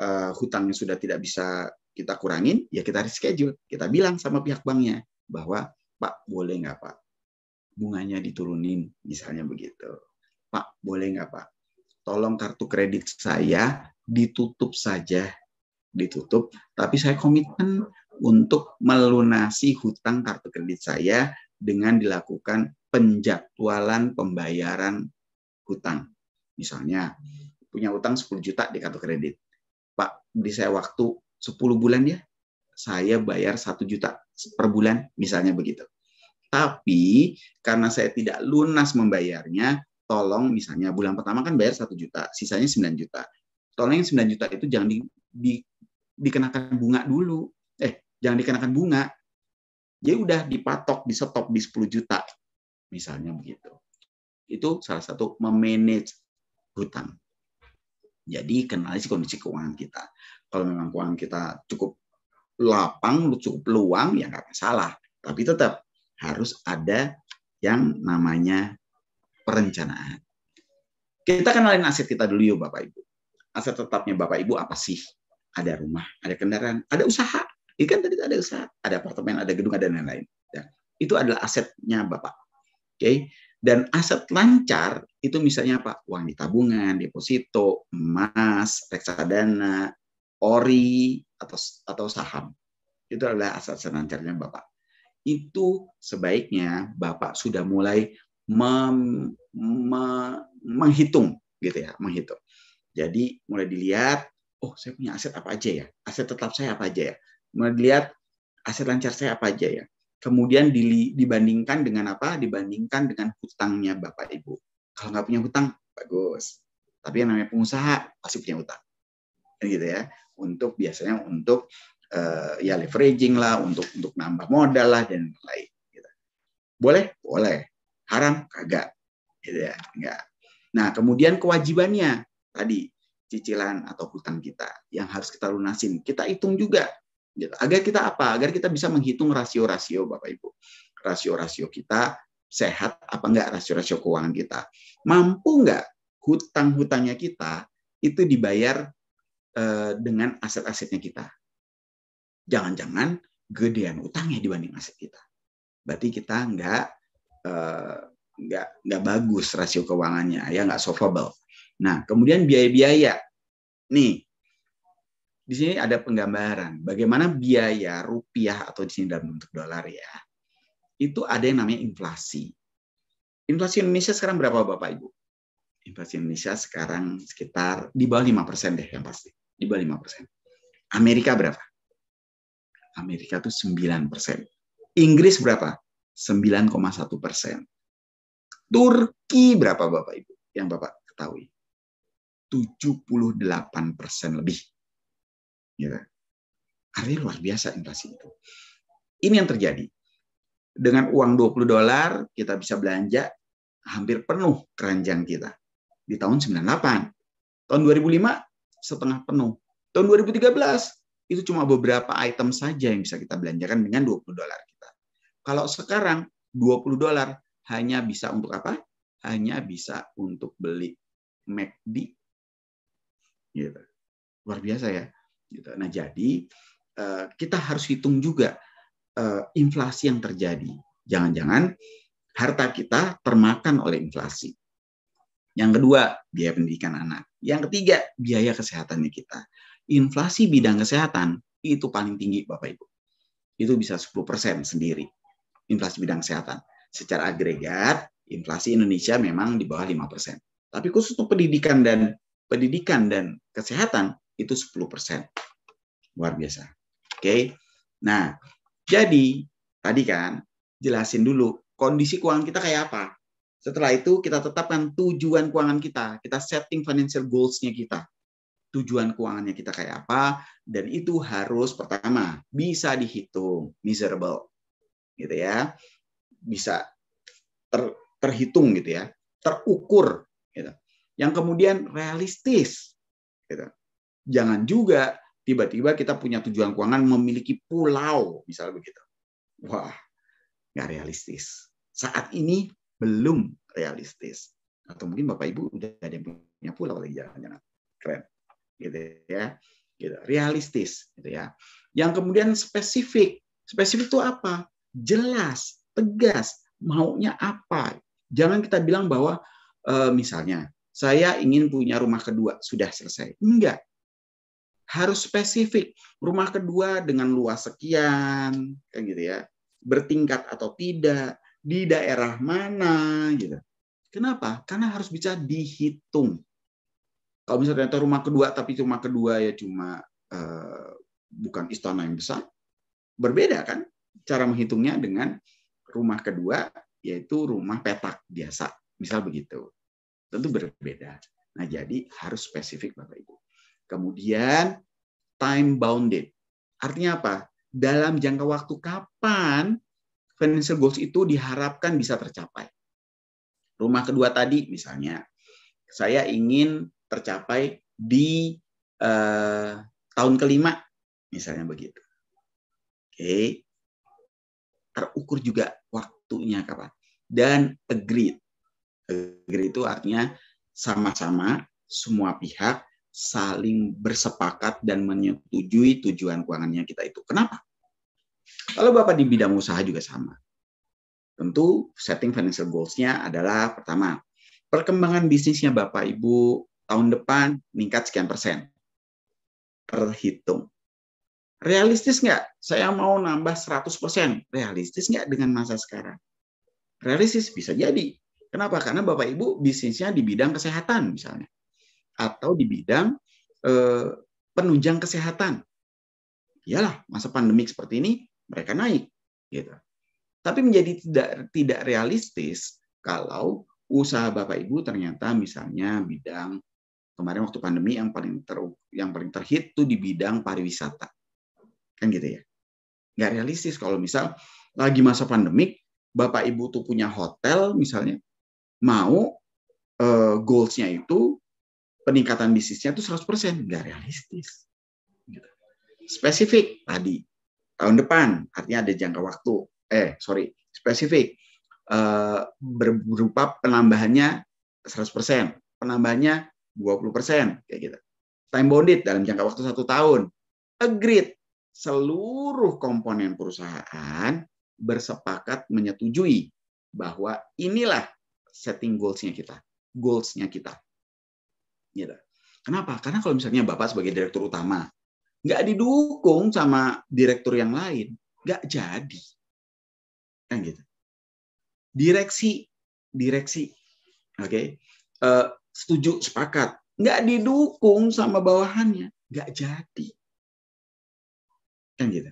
S3: uh, hutangnya sudah tidak bisa kita kurangin, ya kita reschedule. Kita bilang sama pihak banknya bahwa Pak boleh nggak Pak bunganya diturunin misalnya begitu. Pak boleh nggak Pak? Tolong kartu kredit saya ditutup saja, ditutup. Tapi saya komitmen untuk melunasi hutang kartu kredit saya dengan dilakukan penjadwalan pembayaran hutang. Misalnya, punya utang 10 juta di kartu kredit. Pak, beri saya waktu 10 bulan ya, saya bayar 1 juta per bulan, misalnya begitu. Tapi karena saya tidak lunas membayarnya, tolong misalnya bulan pertama kan bayar 1 juta, sisanya 9 juta. Tolong yang 9 juta itu jangan di, di, dikenakan bunga dulu. Eh, jangan dikenakan bunga. Jadi ya udah dipatok, disetop di 10 juta. Misalnya begitu. Itu salah satu memanage hutang. Jadi kenali sih kondisi keuangan kita. Kalau memang keuangan kita cukup lapang, cukup luang, ya nggak masalah. Tapi tetap harus ada yang namanya perencanaan. Kita kenalin aset kita dulu yuk Bapak Ibu. Aset tetapnya Bapak Ibu apa sih? Ada rumah, ada kendaraan, ada usaha. Ini kan tadi ada usaha, ada apartemen, ada gedung, ada lain-lain. Ya. Itu adalah asetnya Bapak. Oke, okay? Dan aset lancar itu misalnya apa? Uang di tabungan, deposito, emas, reksadana, ori atau atau saham. Itu adalah aset lancarnya Bapak. Itu sebaiknya Bapak sudah mulai mem, me, menghitung gitu ya, menghitung. Jadi mulai dilihat, oh saya punya aset apa aja ya? Aset tetap saya apa aja ya? Mulai dilihat aset lancar saya apa aja ya? kemudian dili, dibandingkan dengan apa? Dibandingkan dengan hutangnya Bapak Ibu. Kalau nggak punya hutang, bagus. Tapi yang namanya pengusaha pasti punya hutang. Gitu ya. Untuk biasanya untuk uh, ya leveraging lah, untuk untuk nambah modal lah dan lain. Gitu. Boleh, boleh. Haram, kagak. Gitu ya, enggak. Nah, kemudian kewajibannya tadi cicilan atau hutang kita yang harus kita lunasin. Kita hitung juga Gitu. Agar kita apa? Agar kita bisa menghitung rasio-rasio Bapak Ibu. Rasio-rasio kita sehat apa enggak rasio-rasio keuangan kita. Mampu enggak hutang-hutangnya kita itu dibayar eh, dengan aset-asetnya kita. Jangan-jangan gedean utangnya dibanding aset kita. Berarti kita enggak eh, enggak enggak bagus rasio keuangannya ya enggak solvable. Nah, kemudian biaya-biaya. Nih, di sini ada penggambaran bagaimana biaya rupiah atau di sini dalam bentuk dolar ya itu ada yang namanya inflasi. Inflasi Indonesia sekarang berapa Bapak Ibu? Inflasi Indonesia sekarang sekitar di bawah lima persen deh yang pasti. Di bawah lima persen Amerika berapa? Amerika tuh sembilan persen Inggris berapa? sembilan koma satu persen Turki berapa Bapak Ibu? Yang Bapak ketahui? 78% lebih Ya. Kan? Artinya luar biasa inflasi itu. Ini yang terjadi. Dengan uang 20 dolar, kita bisa belanja hampir penuh keranjang kita. Di tahun 98. Tahun 2005, setengah penuh. Tahun 2013, itu cuma beberapa item saja yang bisa kita belanjakan dengan 20 dolar kita. Kalau sekarang 20 dolar hanya bisa untuk apa? Hanya bisa untuk beli McD. Gitu. Luar biasa ya. Gitu. Nah jadi eh, kita harus hitung juga eh, inflasi yang terjadi. Jangan-jangan harta kita termakan oleh inflasi. Yang kedua, biaya pendidikan anak. Yang ketiga, biaya kesehatannya kita. Inflasi bidang kesehatan itu paling tinggi, Bapak Ibu. Itu bisa 10% sendiri. Inflasi bidang kesehatan. Secara agregat, inflasi Indonesia memang di bawah 5%. Tapi khusus untuk pendidikan dan pendidikan dan kesehatan itu 10%. Luar biasa. Oke. Nah, jadi tadi kan jelasin dulu kondisi keuangan kita kayak apa. Setelah itu kita tetapkan tujuan keuangan kita, kita setting financial goals-nya kita. Tujuan keuangannya kita kayak apa dan itu harus pertama bisa dihitung, miserable. Gitu ya. Bisa ter, terhitung gitu ya, terukur gitu. Yang kemudian realistis gitu jangan juga tiba-tiba kita punya tujuan keuangan memiliki pulau, misalnya begitu. Wah, nggak realistis. Saat ini belum realistis. Atau mungkin Bapak Ibu udah ada yang punya pulau lagi jangan-jangan. Keren. Gitu ya. Gitu. Realistis gitu ya. Yang kemudian spesifik. Spesifik itu apa? Jelas, tegas, maunya apa. Jangan kita bilang bahwa eh, misalnya saya ingin punya rumah kedua, sudah selesai. Enggak harus spesifik. Rumah kedua dengan luas sekian, kayak gitu ya. Bertingkat atau tidak, di daerah mana gitu. Kenapa? Karena harus bisa dihitung. Kalau misalnya itu rumah kedua tapi rumah kedua ya cuma uh, bukan istana yang besar, berbeda kan cara menghitungnya dengan rumah kedua yaitu rumah petak biasa. Misal begitu. Tentu berbeda. Nah, jadi harus spesifik Bapak Ibu. Kemudian time bounded. Artinya apa? Dalam jangka waktu kapan financial goals itu diharapkan bisa tercapai. Rumah kedua tadi misalnya, saya ingin tercapai di eh, tahun kelima, misalnya begitu. Oke, terukur juga waktunya kapan dan agreed. Agreed itu artinya sama-sama semua pihak saling bersepakat dan menyetujui tujuan keuangannya kita itu. Kenapa? Kalau Bapak di bidang usaha juga sama. Tentu setting financial goals-nya adalah pertama, perkembangan bisnisnya Bapak Ibu tahun depan meningkat sekian persen. perhitung Realistis nggak? Saya mau nambah 100 persen. Realistis nggak dengan masa sekarang? Realistis bisa jadi. Kenapa? Karena Bapak Ibu bisnisnya di bidang kesehatan misalnya atau di bidang eh, penunjang kesehatan. Iyalah, masa pandemi seperti ini mereka naik gitu. Tapi menjadi tidak tidak realistis kalau usaha Bapak Ibu ternyata misalnya bidang kemarin waktu pandemi yang paling ter yang paling terhit itu di bidang pariwisata. Kan gitu ya. Nggak realistis kalau misal lagi masa pandemik Bapak Ibu tuh punya hotel misalnya mau goals eh, goalsnya itu peningkatan bisnisnya itu 100%. persen Nggak realistis. Gitu. Spesifik tadi. Tahun depan. Artinya ada jangka waktu. Eh, sorry. Spesifik. Eh, berupa penambahannya 100%. persen, Penambahannya 20%. Kayak gitu. Time bonded dalam jangka waktu satu tahun. Agreed. Seluruh komponen perusahaan bersepakat menyetujui bahwa inilah setting goals-nya kita. Goals-nya kita Gitu. Kenapa? Karena kalau misalnya Bapak sebagai direktur utama nggak didukung sama direktur yang lain, nggak jadi. Kan gitu. Direksi, direksi, oke, okay. uh, eh, setuju, sepakat, nggak didukung sama bawahannya, nggak jadi. Kan gitu.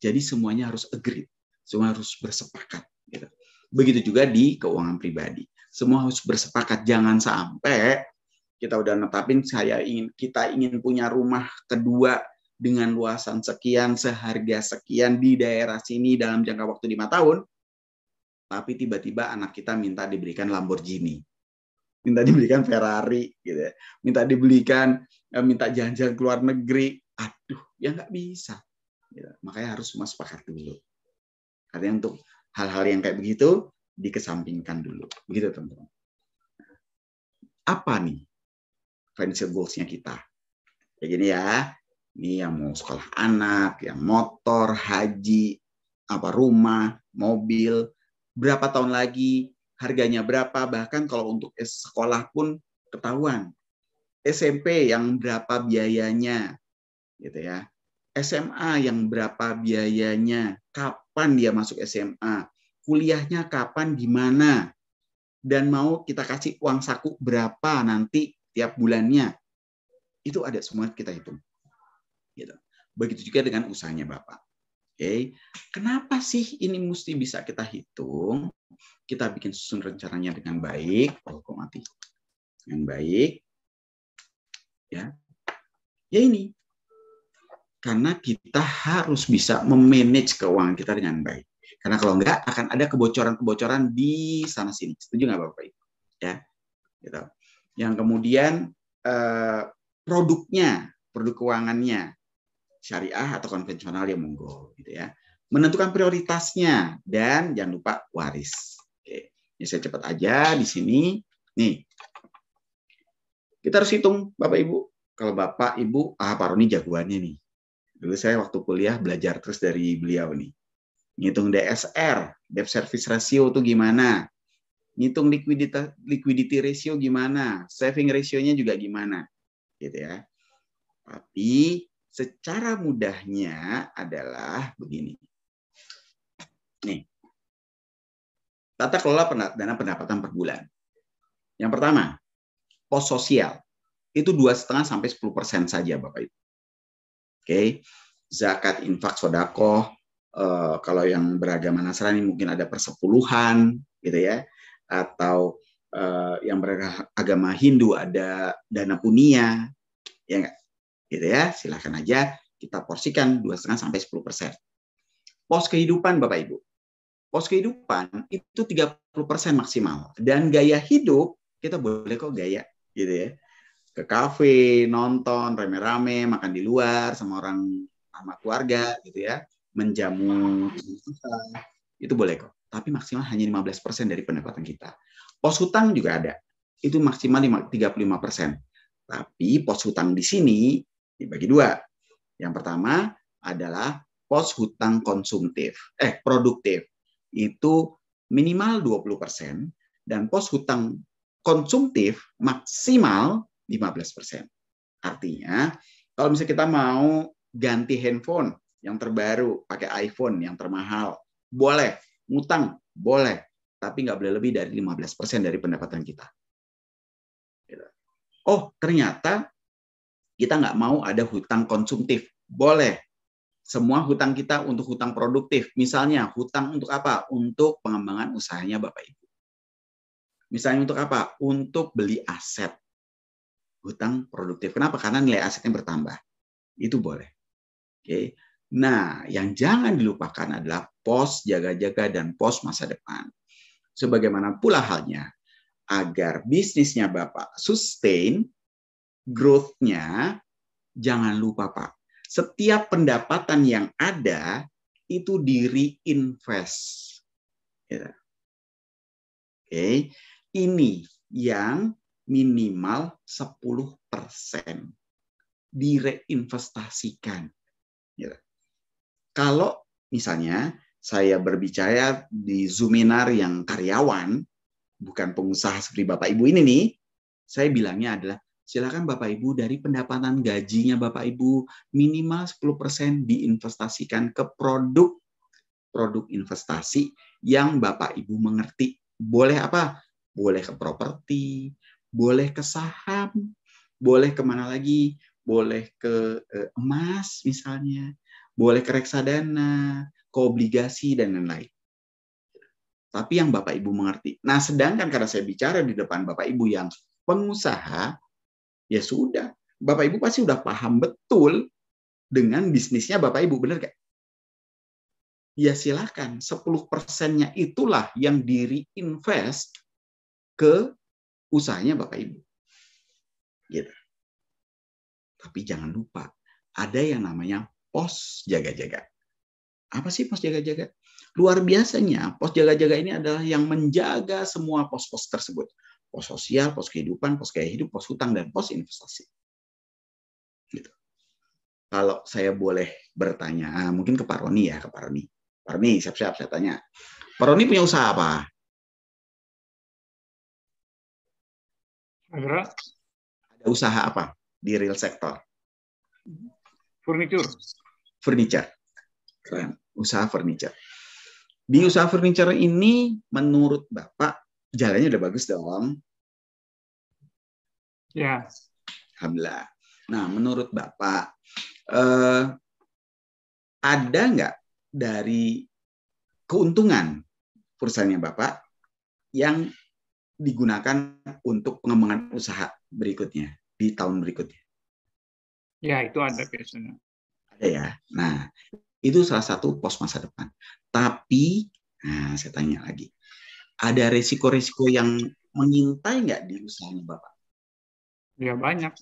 S3: Jadi semuanya harus agree, semua harus bersepakat. Gitu. Begitu juga di keuangan pribadi, semua harus bersepakat, jangan sampai kita udah netapin saya ingin kita ingin punya rumah kedua dengan luasan sekian seharga sekian di daerah sini dalam jangka waktu lima tahun tapi tiba-tiba anak kita minta diberikan Lamborghini minta diberikan Ferrari gitu ya minta dibelikan eh, minta jalan-jalan ke luar negeri aduh ya nggak bisa gitu. makanya harus semua sepakat dulu artinya untuk hal-hal yang kayak begitu dikesampingkan dulu begitu teman-teman apa nih financial goals-nya kita. Kayak gini ya. Ini yang mau sekolah anak, yang motor, haji, apa rumah, mobil, berapa tahun lagi, harganya berapa, bahkan kalau untuk sekolah pun ketahuan. SMP yang berapa biayanya, gitu ya. SMA yang berapa biayanya, kapan dia masuk SMA, kuliahnya kapan, di mana, dan mau kita kasih uang saku berapa nanti tiap bulannya. Itu ada semua kita hitung. Gitu. Begitu juga dengan usahanya Bapak. Oke. Okay. Kenapa sih ini mesti bisa kita hitung? Kita bikin susun rencananya dengan baik. Oh, kok Dengan baik. Ya. Ya ini. Karena kita harus bisa memanage keuangan kita dengan baik. Karena kalau enggak akan ada kebocoran-kebocoran di sana sini. Setuju nggak Bapak Ibu? Ya. Gitu yang kemudian eh, produknya, produk keuangannya syariah atau konvensional yang monggo gitu ya. Menentukan prioritasnya dan jangan lupa waris. Oke. Ini saya cepat aja di sini. Nih. Kita harus hitung Bapak Ibu. Kalau Bapak Ibu, ah Pak Roni jagoannya nih. Dulu saya waktu kuliah belajar terus dari beliau nih. Ngitung DSR, debt service ratio itu gimana? ngitung likuiditas liquidity ratio gimana, saving ratio-nya juga gimana, gitu ya. Tapi secara mudahnya adalah begini. Nih. Tata kelola dana pendapatan per bulan. Yang pertama, pos sosial. Itu 2,5 sampai 10% saja Bapak Ibu. Oke. Zakat, infak, sodakoh, eh, kalau yang beragama Nasrani mungkin ada persepuluhan gitu ya atau uh, yang beragama Hindu ada dana punia, ya enggak? Gitu ya, silahkan aja kita porsikan dua setengah sampai 10 persen. Pos kehidupan Bapak Ibu. Pos kehidupan itu 30 persen maksimal. Dan gaya hidup, kita boleh kok gaya gitu ya. Ke kafe, nonton, rame-rame, makan di luar sama orang sama keluarga gitu ya. Menjamu itu boleh kok tapi maksimal hanya 15% dari pendapatan kita. Pos hutang juga ada. Itu maksimal 35%. Tapi pos hutang di sini dibagi dua. Yang pertama adalah pos hutang konsumtif, eh produktif. Itu minimal 20% dan pos hutang konsumtif maksimal 15%. Artinya, kalau misalnya kita mau ganti handphone yang terbaru, pakai iPhone yang termahal, boleh Ngutang boleh, tapi nggak boleh lebih dari 15% dari pendapatan kita. Gitu. Oh, ternyata kita nggak mau ada hutang konsumtif. Boleh. Semua hutang kita untuk hutang produktif. Misalnya, hutang untuk apa? Untuk pengembangan usahanya Bapak Ibu. Misalnya untuk apa? Untuk beli aset. Hutang produktif. Kenapa? Karena nilai asetnya bertambah. Itu boleh. Oke. Nah, yang jangan dilupakan adalah pos jaga-jaga dan pos masa depan. Sebagaimana pula halnya, agar bisnisnya Bapak sustain, growth-nya jangan lupa Pak. Setiap pendapatan yang ada itu di reinvest. Ya. Oke, ini yang minimal 10% direinvestasikan. Ya. Kalau misalnya saya berbicara di zuminar yang karyawan, bukan pengusaha seperti Bapak Ibu ini nih, saya bilangnya adalah silakan Bapak Ibu dari pendapatan gajinya Bapak Ibu minimal 10% diinvestasikan ke produk produk investasi yang Bapak Ibu mengerti. Boleh apa? Boleh ke properti, boleh ke saham, boleh kemana lagi? Boleh ke eh, emas misalnya, boleh ke reksadana, obligasi dan lain-lain. Tapi yang Bapak Ibu mengerti. Nah, sedangkan karena saya bicara di depan Bapak Ibu yang pengusaha, ya sudah, Bapak Ibu pasti sudah paham betul dengan bisnisnya Bapak Ibu, benar gak? Ya silakan, 10 persennya itulah yang diri invest ke usahanya Bapak Ibu. Gitu. Tapi jangan lupa, ada yang namanya pos jaga-jaga. Apa sih pos jaga-jaga? Luar biasanya, pos jaga-jaga ini adalah yang menjaga semua pos-pos tersebut. Pos sosial, pos kehidupan, pos gaya hidup, pos hutang, dan pos investasi. Gitu. Kalau
S1: saya boleh bertanya, ah, mungkin ke Pak Roni ya, ke Pak Roni. Pak Roni, siap-siap saya tanya. Pak Roni punya usaha apa? Ada usaha apa di real sektor? Furniture.
S3: Furniture. Keren usaha furniture. Di usaha furniture ini menurut Bapak jalannya udah bagus dong? Ya. Alhamdulillah. Nah, menurut Bapak eh, ada nggak dari keuntungan perusahaannya Bapak yang digunakan untuk pengembangan usaha berikutnya di tahun berikutnya?
S2: Ya, itu ada biasanya.
S3: Ada ya. Nah, itu salah satu pos masa depan. Tapi, nah saya tanya lagi, ada resiko-resiko yang mengintai nggak di usahanya
S1: Bapak? Ya banyak.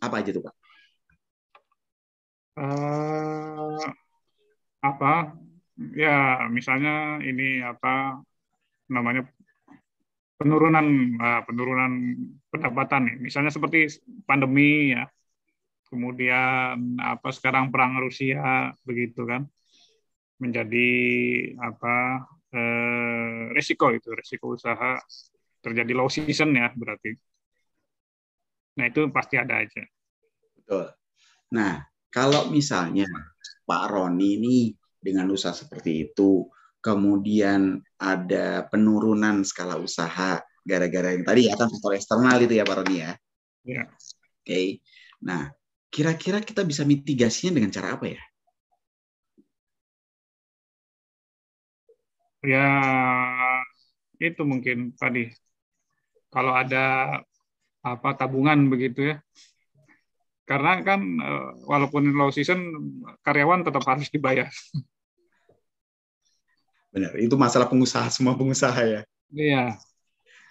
S1: Apa aja tuh Pak? Uh, apa ya misalnya ini
S2: apa namanya penurunan uh, penurunan pendapatan nih misalnya seperti pandemi ya kemudian apa sekarang perang Rusia begitu kan menjadi apa eh, resiko itu resiko usaha terjadi low season ya berarti nah itu pasti ada aja
S3: betul nah kalau misalnya Pak Roni ini dengan usaha seperti itu kemudian ada penurunan skala usaha gara-gara yang tadi ya kan faktor eksternal itu ya Pak
S1: Roni ya. Iya. Oke. Okay. Nah, kira-kira kita bisa mitigasinya dengan cara apa ya? Ya, itu mungkin tadi. Kalau ada
S2: apa tabungan begitu ya. Karena kan eh, walaupun low season karyawan tetap harus dibayar.
S3: Benar, itu masalah pengusaha semua pengusaha ya.
S1: Iya.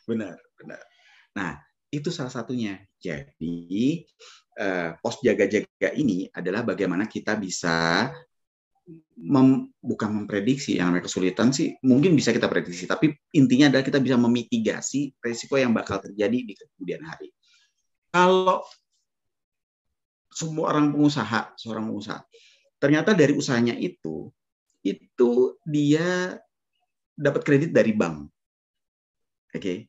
S1: Benar, benar. Nah, itu
S3: salah satunya. Jadi Eh, pos jaga-jaga ini adalah bagaimana kita bisa mem, bukan memprediksi yang namanya kesulitan sih mungkin bisa kita prediksi tapi intinya adalah kita bisa memitigasi resiko yang bakal terjadi di kemudian hari kalau semua orang pengusaha seorang pengusaha ternyata dari usahanya itu itu dia dapat kredit dari bank oke okay.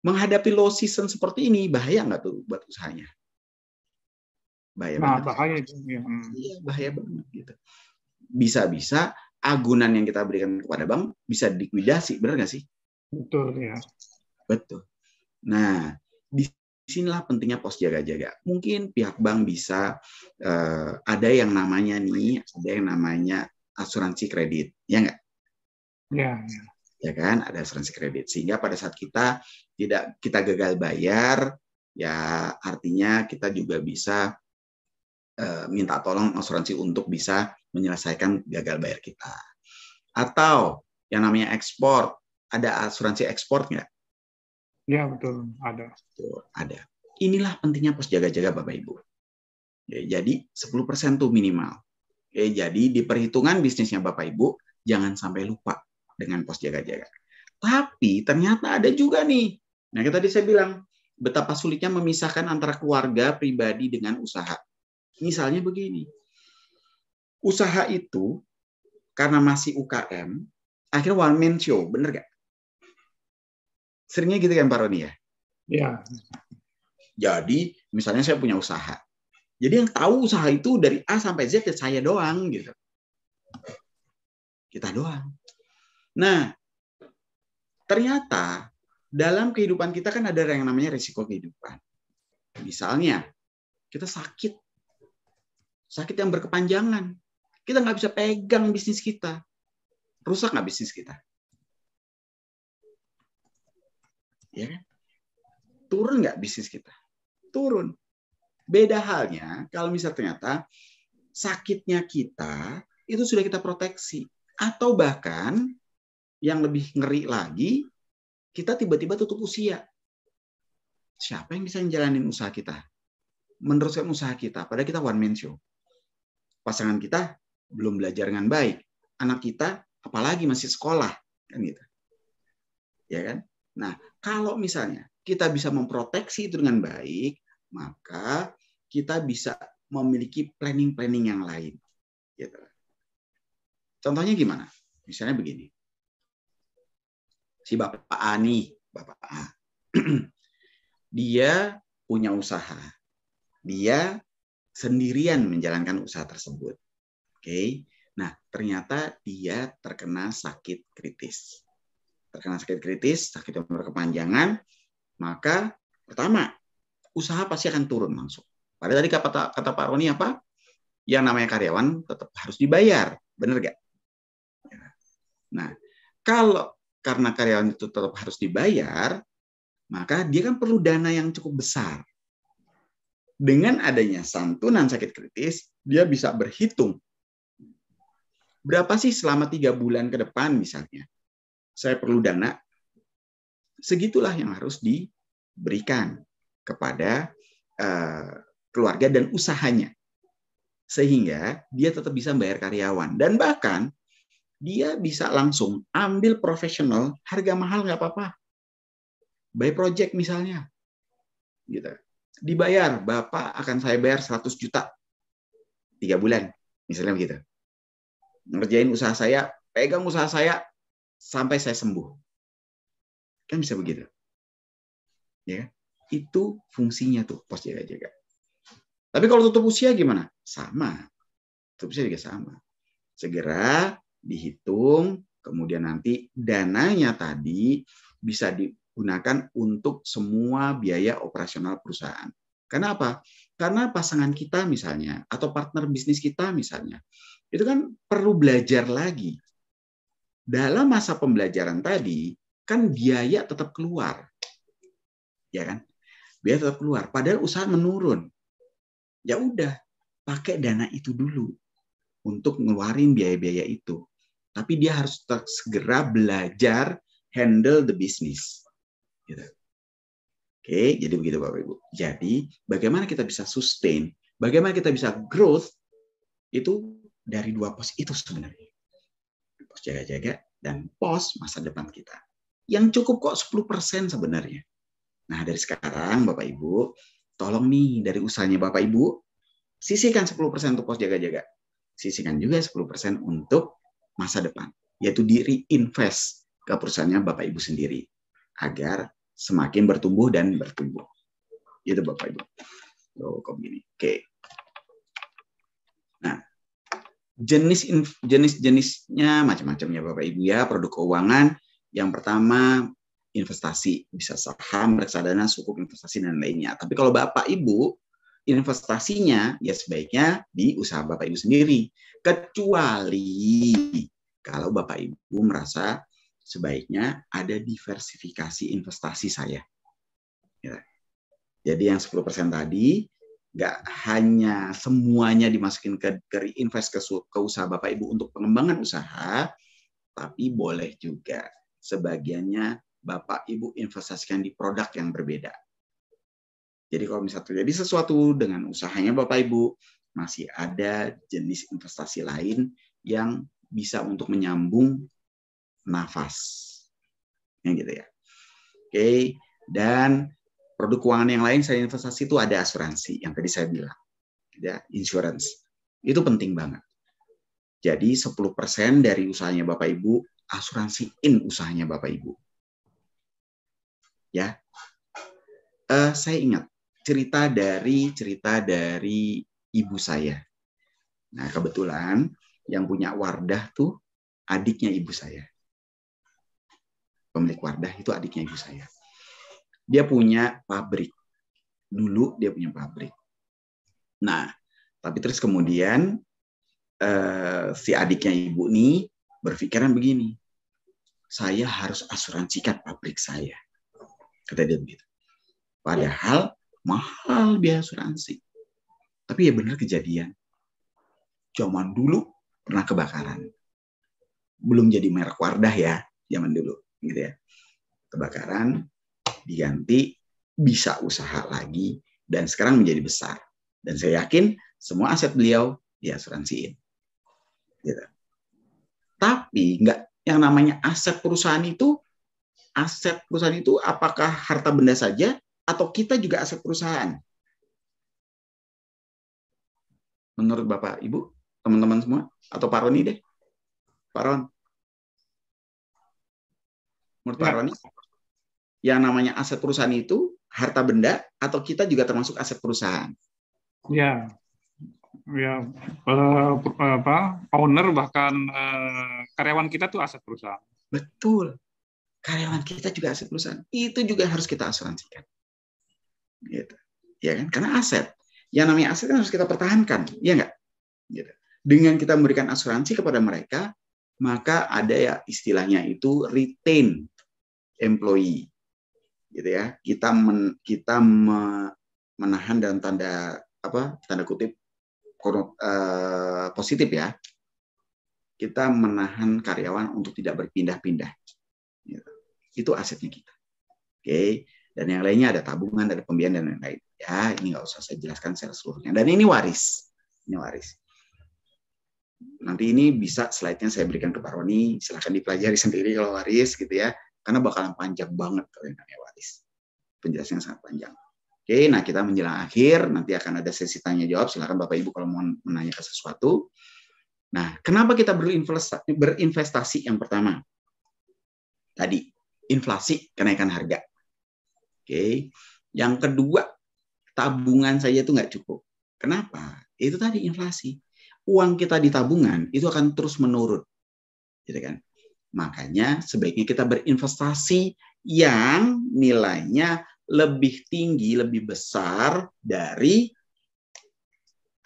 S3: menghadapi low season seperti ini bahaya nggak tuh buat usahanya bahaya nah, banget.
S1: Bahaya, ya. Iya, bahaya banget gitu.
S3: Bisa-bisa agunan yang kita berikan kepada bank bisa dikuidasi, benar nggak sih?
S2: Betul ya.
S3: Betul. Nah, di sinilah pentingnya pos jaga-jaga. Mungkin pihak bank bisa uh, ada yang namanya nih, ada yang namanya asuransi kredit, ya nggak? Ya. ya. Ya kan, ada asuransi kredit. Sehingga pada saat kita tidak kita gagal bayar, ya artinya kita juga bisa Eh, minta tolong asuransi untuk bisa menyelesaikan gagal bayar kita. Atau yang namanya ekspor, ada asuransi ekspor nggak?
S1: Ya betul, ada.
S3: Betul, ada. Inilah pentingnya pos jaga-jaga Bapak Ibu. Ya, jadi 10% tuh minimal. Ya, jadi di perhitungan bisnisnya Bapak Ibu, jangan sampai lupa dengan pos jaga-jaga. Tapi ternyata ada juga nih. Nah, tadi saya bilang betapa sulitnya memisahkan antara keluarga pribadi dengan usaha. Misalnya begini, usaha itu karena masih UKM, akhirnya one man show, bener gak? Seringnya gitu kan Pak Roni ya? Iya. Jadi misalnya saya punya usaha, jadi yang tahu usaha itu dari A sampai Z ya saya doang gitu. Kita doang. Nah, ternyata dalam kehidupan kita kan ada yang namanya risiko kehidupan. Misalnya, kita sakit sakit yang berkepanjangan. Kita nggak bisa pegang bisnis kita. Rusak nggak bisnis kita? Ya kan? Turun nggak bisnis kita? Turun. Beda halnya kalau misalnya ternyata sakitnya kita itu sudah kita proteksi. Atau bahkan yang lebih ngeri lagi, kita tiba-tiba tutup usia. Siapa yang bisa menjalani usaha kita? Meneruskan usaha kita, padahal kita one man show pasangan kita belum belajar dengan baik, anak kita apalagi masih sekolah kan gitu. Ya kan? Nah, kalau misalnya kita bisa memproteksi itu dengan baik, maka kita bisa memiliki planning-planning yang lain. Gitu. Contohnya gimana? Misalnya begini. Si Bapak ani Bapak A. Dia punya usaha. Dia sendirian menjalankan usaha tersebut. Oke. Nah, ternyata dia terkena sakit kritis. Terkena sakit kritis, sakit yang berkepanjangan, maka pertama, usaha pasti akan turun langsung. Pada tadi kata, kata Pak Roni apa? Yang namanya karyawan tetap harus dibayar. Benar nggak? Ya. Nah, kalau karena karyawan itu tetap harus dibayar, maka dia kan perlu dana yang cukup besar dengan adanya santunan sakit kritis, dia bisa berhitung berapa sih selama tiga bulan ke depan misalnya. Saya perlu dana. Segitulah yang harus diberikan kepada uh, keluarga dan usahanya. Sehingga dia tetap bisa bayar karyawan. Dan bahkan dia bisa langsung ambil profesional, harga mahal nggak apa-apa. By project misalnya. gitu dibayar, Bapak akan saya bayar 100 juta. Tiga bulan, misalnya begitu. Ngerjain usaha saya, pegang usaha saya, sampai saya sembuh. Kan bisa begitu. Ya, kan? itu fungsinya tuh pos jaga-jaga. Tapi kalau tutup usia gimana? Sama. Tutup usia juga sama. Segera dihitung, kemudian nanti dananya tadi bisa di, gunakan untuk semua biaya operasional perusahaan. Karena apa? Karena pasangan kita misalnya atau partner bisnis kita misalnya itu kan perlu belajar lagi. Dalam masa pembelajaran tadi kan biaya tetap keluar. Ya kan? Biaya tetap keluar padahal usaha menurun. Ya udah, pakai dana itu dulu untuk ngeluarin biaya-biaya itu. Tapi dia harus segera belajar handle the business. Gitu. Oke, jadi begitu Bapak Ibu. Jadi, bagaimana kita bisa sustain, bagaimana kita bisa growth itu dari dua pos itu sebenarnya. Pos jaga-jaga dan pos masa depan kita. Yang cukup kok 10% sebenarnya. Nah, dari sekarang Bapak Ibu, tolong nih dari usahanya Bapak Ibu, sisihkan 10% untuk pos jaga-jaga. Sisihkan juga 10% untuk masa depan, yaitu diri invest ke perusahaannya Bapak Ibu sendiri agar semakin bertumbuh dan bertumbuh. Itu Bapak Ibu. Oh, kok begini. Oke. Nah, jenis jenis-jenisnya macam-macam ya Bapak Ibu ya, produk keuangan. Yang pertama investasi, bisa saham, reksadana, sukuk investasi dan lainnya. Tapi kalau Bapak Ibu investasinya ya sebaiknya di usaha Bapak Ibu sendiri. Kecuali kalau Bapak Ibu merasa sebaiknya ada diversifikasi investasi saya. Ya. Jadi yang 10% tadi nggak hanya semuanya dimasukin ke ke invest ke, ke usaha Bapak Ibu untuk pengembangan usaha, tapi boleh juga sebagiannya Bapak Ibu investasikan di produk yang berbeda. Jadi kalau misalnya terjadi sesuatu dengan usahanya Bapak Ibu, masih ada jenis investasi lain yang bisa untuk menyambung nafas. Ya, gitu ya. Oke, dan produk keuangan yang lain selain investasi itu ada asuransi yang tadi saya bilang. Ya, insurance. Itu penting banget. Jadi 10% dari usahanya Bapak Ibu asuransiin usahanya Bapak Ibu. Ya. Uh, saya ingat cerita dari cerita dari ibu saya. Nah, kebetulan yang punya Wardah tuh adiknya ibu saya pemilik Wardah itu adiknya ibu saya. Dia punya pabrik. Dulu dia punya pabrik. Nah, tapi terus kemudian uh, si adiknya ibu nih berpikiran begini. Saya harus asuransikan pabrik saya. Kata dia begitu. Padahal mahal biaya asuransi. Tapi ya benar kejadian. Cuman dulu pernah kebakaran. Belum jadi merek Wardah ya, zaman dulu gitu ya. Kebakaran diganti bisa usaha lagi dan sekarang menjadi besar. Dan saya yakin semua aset beliau diasuransiin. Gitu. Tapi nggak yang namanya aset perusahaan itu aset perusahaan itu apakah harta benda saja atau kita juga aset
S1: perusahaan? Menurut Bapak, Ibu, teman-teman semua atau Pak Roni deh. Pak Roni.
S3: Menurut ya. Roni, yang namanya aset perusahaan itu harta benda atau kita juga termasuk aset perusahaan?
S1: Ya, ya uh,
S2: apa owner bahkan uh, karyawan kita tuh aset perusahaan.
S3: Betul, karyawan kita juga aset perusahaan. Itu juga harus kita asuransikan. Gitu. Ya kan? Karena aset. Yang namanya aset kan harus kita pertahankan, ya nggak? Gitu. Dengan kita memberikan asuransi kepada mereka, maka ada ya istilahnya itu retain employee gitu ya kita men, kita me, menahan dan tanda apa tanda kutip konot, uh, eh, positif ya kita menahan karyawan untuk tidak berpindah-pindah gitu. itu asetnya kita oke okay? dan yang lainnya ada tabungan ada pembiayaan dan lain-lain ya ini nggak usah saya jelaskan secara seluruhnya dan ini waris ini waris nanti ini bisa slide-nya saya berikan ke Pak Roni silahkan dipelajari sendiri kalau waris gitu ya karena bakalan panjang banget kalau yang namanya waris. Penjelasannya sangat panjang. Oke, nah kita menjelang akhir, nanti akan ada sesi tanya jawab. Silakan Bapak Ibu kalau mau menanyakan sesuatu. Nah, kenapa kita berinvestasi, berinvestasi yang pertama? Tadi, inflasi, kenaikan harga. Oke. Yang kedua, tabungan saja itu nggak cukup. Kenapa? Itu tadi inflasi. Uang kita di tabungan itu akan terus menurun. Gitu kan? Makanya sebaiknya kita berinvestasi yang nilainya lebih tinggi, lebih besar dari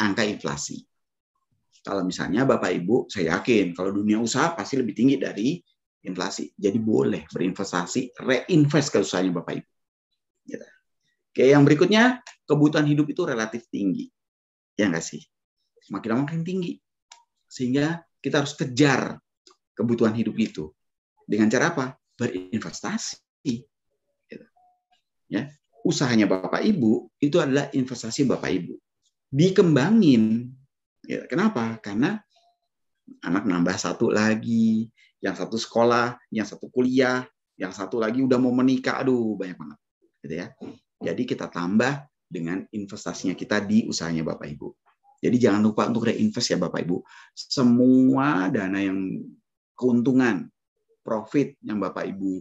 S3: angka inflasi. Kalau misalnya Bapak Ibu, saya yakin kalau dunia usaha pasti lebih tinggi dari inflasi. Jadi boleh berinvestasi, reinvest ke usahanya Bapak Ibu. Gitu. Oke, yang berikutnya, kebutuhan hidup itu relatif tinggi. Ya nggak sih? Makin lama makin tinggi. Sehingga kita harus kejar kebutuhan hidup itu. Dengan cara apa? Berinvestasi. Ya, usahanya Bapak Ibu itu adalah investasi Bapak Ibu. Dikembangin. Ya, kenapa? Karena anak nambah satu lagi, yang satu sekolah, yang satu kuliah, yang satu lagi udah mau menikah, aduh banyak banget, gitu ya. Jadi kita tambah dengan investasinya kita di usahanya Bapak Ibu. Jadi jangan lupa untuk reinvest ya Bapak Ibu. Semua dana yang keuntungan, profit yang Bapak Ibu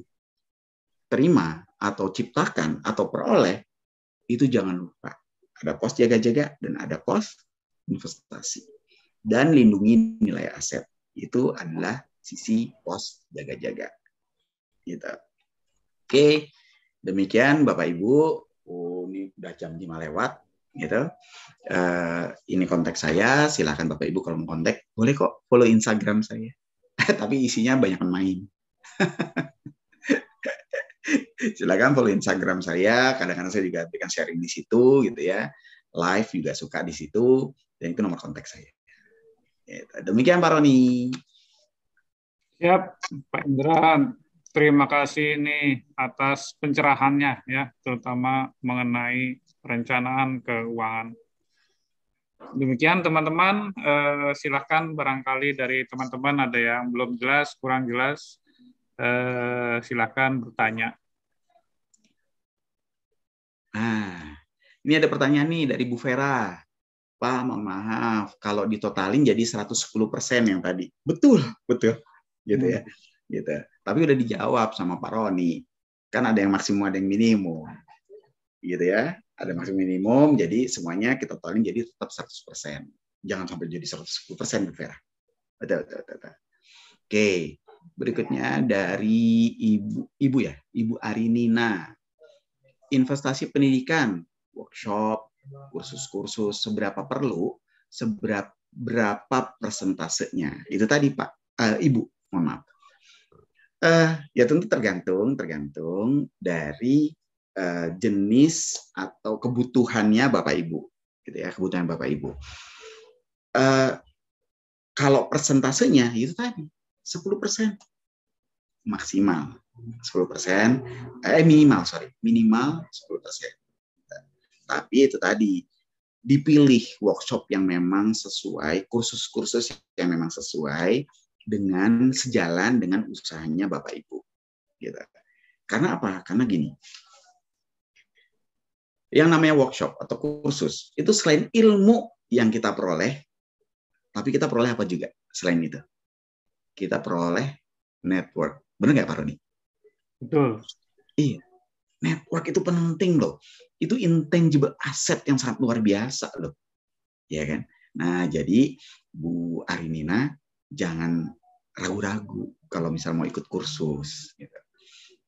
S3: terima atau ciptakan atau peroleh, itu jangan lupa. Ada kos jaga-jaga dan ada kos investasi. Dan lindungi nilai aset. Itu adalah sisi kos jaga-jaga. Gitu. Oke, demikian Bapak Ibu. Oh, ini udah jam 5 lewat gitu. Uh, ini konteks saya, silahkan Bapak Ibu kalau mau kontak, boleh kok follow Instagram saya. Eh, tapi isinya banyak main. Silakan follow Instagram saya, kadang-kadang saya juga berikan sharing di situ gitu ya. Live juga suka di situ dan itu nomor kontak saya.
S2: Gitu. Demikian Pak Roni.
S1: Siap, Pak Indra.
S2: Terima kasih nih atas pencerahannya ya, terutama mengenai perencanaan keuangan Demikian teman-teman, eh, silahkan barangkali dari teman-teman ada yang belum jelas, kurang jelas, eh, silahkan bertanya.
S1: Nah,
S3: ini ada pertanyaan nih dari Bu Vera. Pak, mohon maaf, kalau ditotalin jadi 110% yang tadi. Betul, betul. Gitu ya. Gitu. Tapi udah dijawab sama Pak Roni. Kan ada yang maksimum, ada yang minimum. Gitu ya ada maksimum minimum, jadi semuanya kita totalin jadi tetap 100%. Jangan sampai jadi 110% Bu Vera. Betul, betul, betul. Oke, berikutnya dari Ibu Ibu ya, Ibu Arinina. Investasi pendidikan, workshop, kursus-kursus seberapa perlu, seberapa berapa persentasenya. Itu tadi Pak, uh, Ibu, mohon maaf. Uh, ya tentu tergantung, tergantung dari uh, jenis atau kebutuhannya Bapak Ibu, gitu ya kebutuhan Bapak Ibu. Uh, kalau persentasenya itu tadi 10 persen maksimal 10 persen eh minimal sorry minimal 10 persen. Tapi itu tadi dipilih workshop yang memang sesuai kursus-kursus yang memang sesuai dengan sejalan dengan usahanya Bapak Ibu. Gitu. Karena apa? Karena gini, yang namanya workshop atau kursus itu selain ilmu yang kita peroleh, tapi kita peroleh apa juga selain itu? Kita peroleh network. Benar nggak Pak Roni? Betul. Iya. Network itu penting loh. Itu intangible aset yang sangat luar biasa loh. Ya kan? Nah, jadi Bu Arinina jangan ragu-ragu kalau misal mau ikut kursus gitu.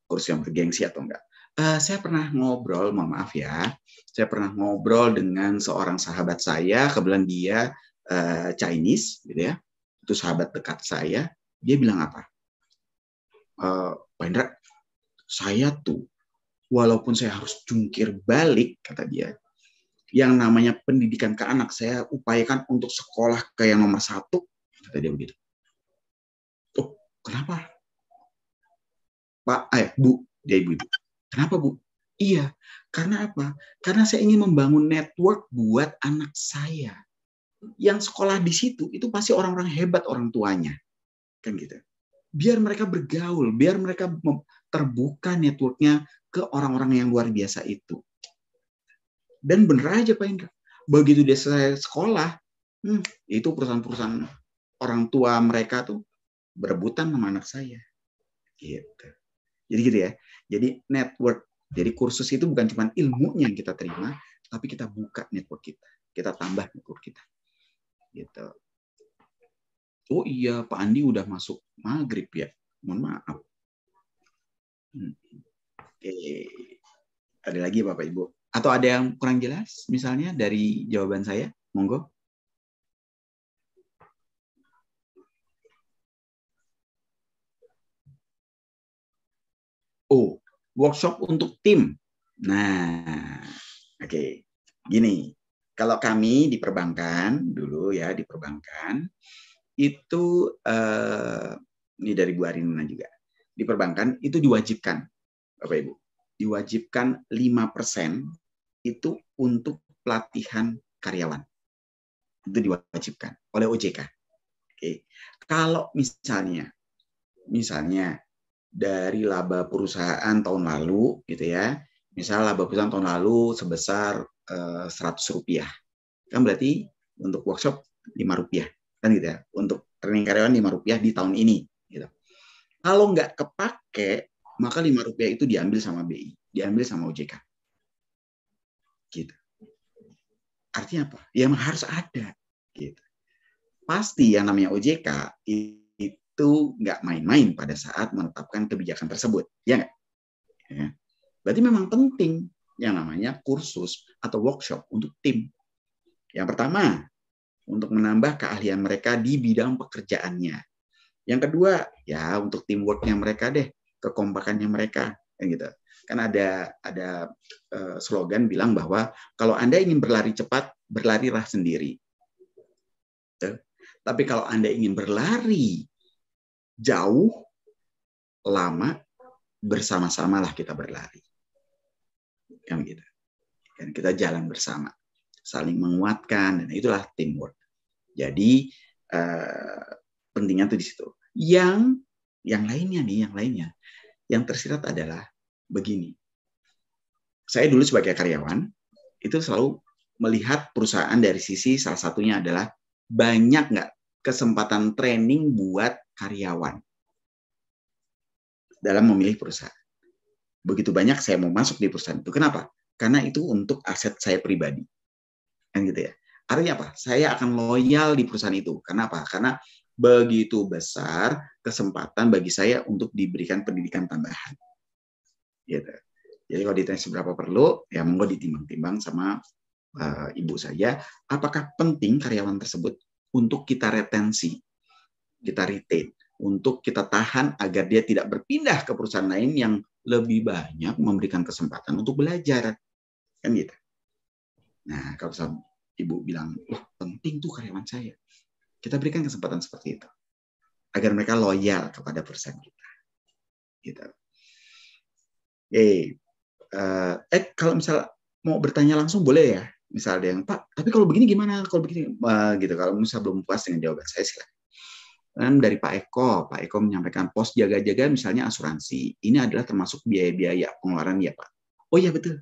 S3: Kursus yang bergengsi atau enggak uh, saya pernah ngobrol, mohon maaf ya, saya pernah ngobrol dengan seorang sahabat saya, kebetulan dia uh, Chinese, gitu ya, itu sahabat dekat saya, dia bilang apa? Uh, eh, Pak Indra, saya tuh, walaupun saya harus jungkir balik, kata dia, yang namanya pendidikan ke anak, saya upayakan untuk sekolah ke yang nomor satu,
S1: kata dia begitu. Oh, kenapa? Pak, eh, Bu, dia ibu-ibu Kenapa Bu? Iya, karena apa? Karena
S3: saya ingin membangun network buat anak saya. Yang sekolah di situ itu pasti orang-orang hebat orang tuanya. Kan gitu. Biar mereka bergaul, biar mereka terbuka networknya ke orang-orang yang luar biasa itu. Dan bener aja Pak Indra, begitu dia selesai sekolah, hmm, itu perusahaan-perusahaan orang tua mereka tuh berebutan sama anak saya. Gitu. Jadi gitu ya. Jadi network. Jadi kursus itu bukan cuma ilmunya yang kita terima, tapi kita buka network kita. Kita tambah network kita. Gitu. Oh iya, Pak Andi udah masuk maghrib ya. Mohon maaf. Hmm, oke. Ada lagi ya, Bapak Ibu? Atau ada yang
S1: kurang jelas misalnya dari jawaban saya? Monggo. Oh, workshop untuk tim. Nah, oke.
S3: Okay. Gini, kalau kami di perbankan dulu ya, di perbankan itu eh, ini dari Bu Arina juga. Di perbankan itu diwajibkan, Bapak Ibu. Diwajibkan lima persen itu untuk pelatihan karyawan. Itu diwajibkan oleh OJK. Oke. Okay. Kalau misalnya misalnya dari laba perusahaan tahun lalu gitu ya. Misal laba perusahaan tahun lalu sebesar eh, seratus 100 rupiah. Kan berarti untuk workshop 5 rupiah. Kan gitu ya. Untuk training karyawan 5 rupiah di tahun ini. Gitu. Kalau nggak kepake, maka 5 rupiah itu diambil sama BI. Diambil sama OJK. Gitu. Artinya apa? Ya harus ada. Gitu. Pasti yang namanya OJK itu nggak main-main pada saat menetapkan kebijakan tersebut, ya Ya. Berarti memang penting yang namanya kursus atau workshop untuk tim. Yang pertama, untuk menambah keahlian mereka di bidang pekerjaannya. Yang kedua, ya untuk teamworknya mereka deh, kekompakannya mereka, kan gitu. Kan ada ada eh, slogan bilang bahwa kalau anda ingin berlari cepat, berlarilah sendiri. Tapi kalau anda ingin berlari jauh, lama, bersama sama lah kita berlari. Kan gitu. Dan kita jalan bersama, saling menguatkan, dan itulah teamwork. Jadi eh, pentingnya tuh di situ. Yang yang lainnya nih, yang lainnya, yang tersirat adalah begini. Saya dulu sebagai karyawan itu selalu melihat perusahaan dari sisi salah satunya adalah banyak nggak kesempatan training buat karyawan dalam memilih perusahaan. Begitu banyak saya mau masuk di perusahaan itu. Kenapa? Karena itu untuk aset saya pribadi. Kan gitu ya. Artinya apa? Saya akan loyal di perusahaan itu. Kenapa? Karena begitu besar kesempatan bagi saya untuk diberikan pendidikan tambahan. Gitu. Jadi kalau ditanya seberapa perlu, ya monggo ditimbang-timbang sama uh, ibu saya. Apakah penting karyawan tersebut? untuk kita retensi, kita retain, untuk kita tahan agar dia tidak berpindah ke perusahaan lain yang lebih banyak memberikan kesempatan untuk belajar. Kan gitu. Nah, kalau ibu bilang, oh, penting tuh karyawan saya. Kita berikan kesempatan seperti itu. Agar mereka loyal kepada perusahaan kita. Gitu. Eh, eh, eh kalau misal mau bertanya langsung boleh ya? misalnya ada yang pak tapi kalau begini gimana kalau begini uh, gitu kalau misal belum puas dengan jawaban saya sih dan dari Pak Eko, Pak Eko menyampaikan pos jaga-jaga misalnya asuransi. Ini adalah termasuk biaya-biaya pengeluaran ya Pak. Oh iya betul.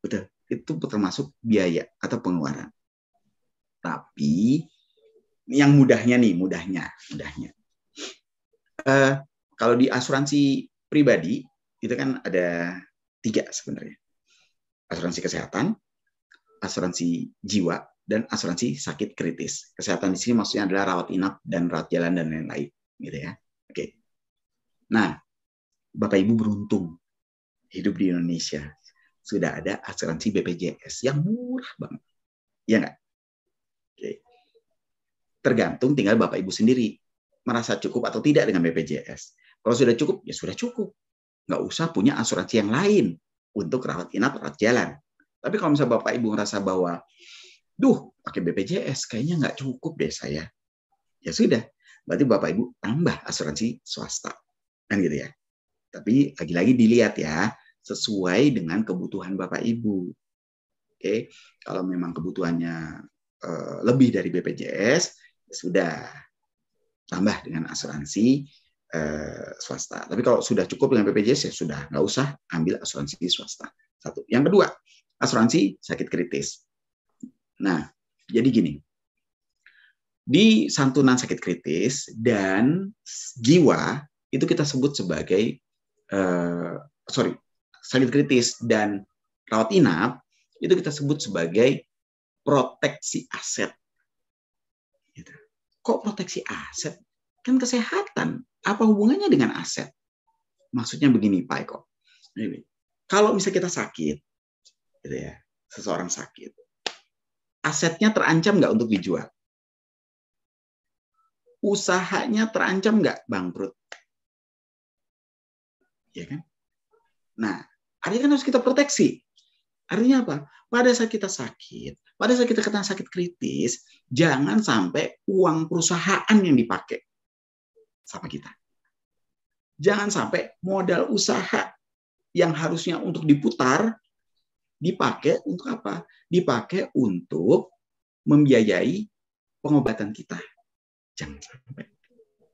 S3: Betul. Itu termasuk biaya atau pengeluaran. Tapi yang mudahnya nih, mudahnya, mudahnya. Uh, kalau di asuransi pribadi itu kan ada tiga sebenarnya. Asuransi kesehatan, asuransi jiwa dan asuransi sakit kritis. Kesehatan di sini maksudnya adalah rawat inap dan rawat jalan dan lain-lain, gitu ya. Oke. Nah, Bapak Ibu beruntung hidup di Indonesia sudah ada asuransi BPJS
S1: yang murah
S3: banget. Ya enggak? Oke. Tergantung tinggal Bapak Ibu sendiri merasa cukup atau tidak dengan BPJS. Kalau sudah cukup, ya sudah cukup. Nggak usah punya asuransi yang lain untuk rawat inap, rawat jalan. Tapi kalau misalnya Bapak Ibu ngerasa bahwa, duh pakai BPJS kayaknya nggak cukup deh saya. Ya sudah, berarti Bapak Ibu tambah asuransi swasta. Kan gitu ya. Tapi lagi-lagi dilihat ya, sesuai dengan kebutuhan Bapak Ibu. Oke, kalau memang kebutuhannya eh, lebih dari BPJS, ya sudah tambah dengan asuransi eh, swasta. Tapi kalau sudah cukup dengan BPJS ya sudah, nggak usah ambil asuransi swasta. Satu. Yang kedua, asuransi sakit kritis. Nah, jadi gini. Di santunan sakit kritis dan jiwa itu kita sebut sebagai uh, sorry sakit kritis dan rawat inap itu kita sebut sebagai proteksi aset. Gitu. Kok proteksi aset? Kan kesehatan. Apa hubungannya dengan aset? Maksudnya begini Pak Eko. Kalau misalnya kita sakit, gitu ya
S1: seseorang sakit asetnya terancam nggak untuk dijual usahanya terancam nggak bangkrut ya kan nah artinya kan harus kita proteksi artinya apa
S3: pada saat kita sakit pada saat kita kena sakit kritis jangan sampai uang perusahaan yang dipakai sama kita jangan sampai modal usaha yang harusnya untuk diputar dipakai untuk apa? Dipakai untuk membiayai pengobatan kita. Jangan sampai.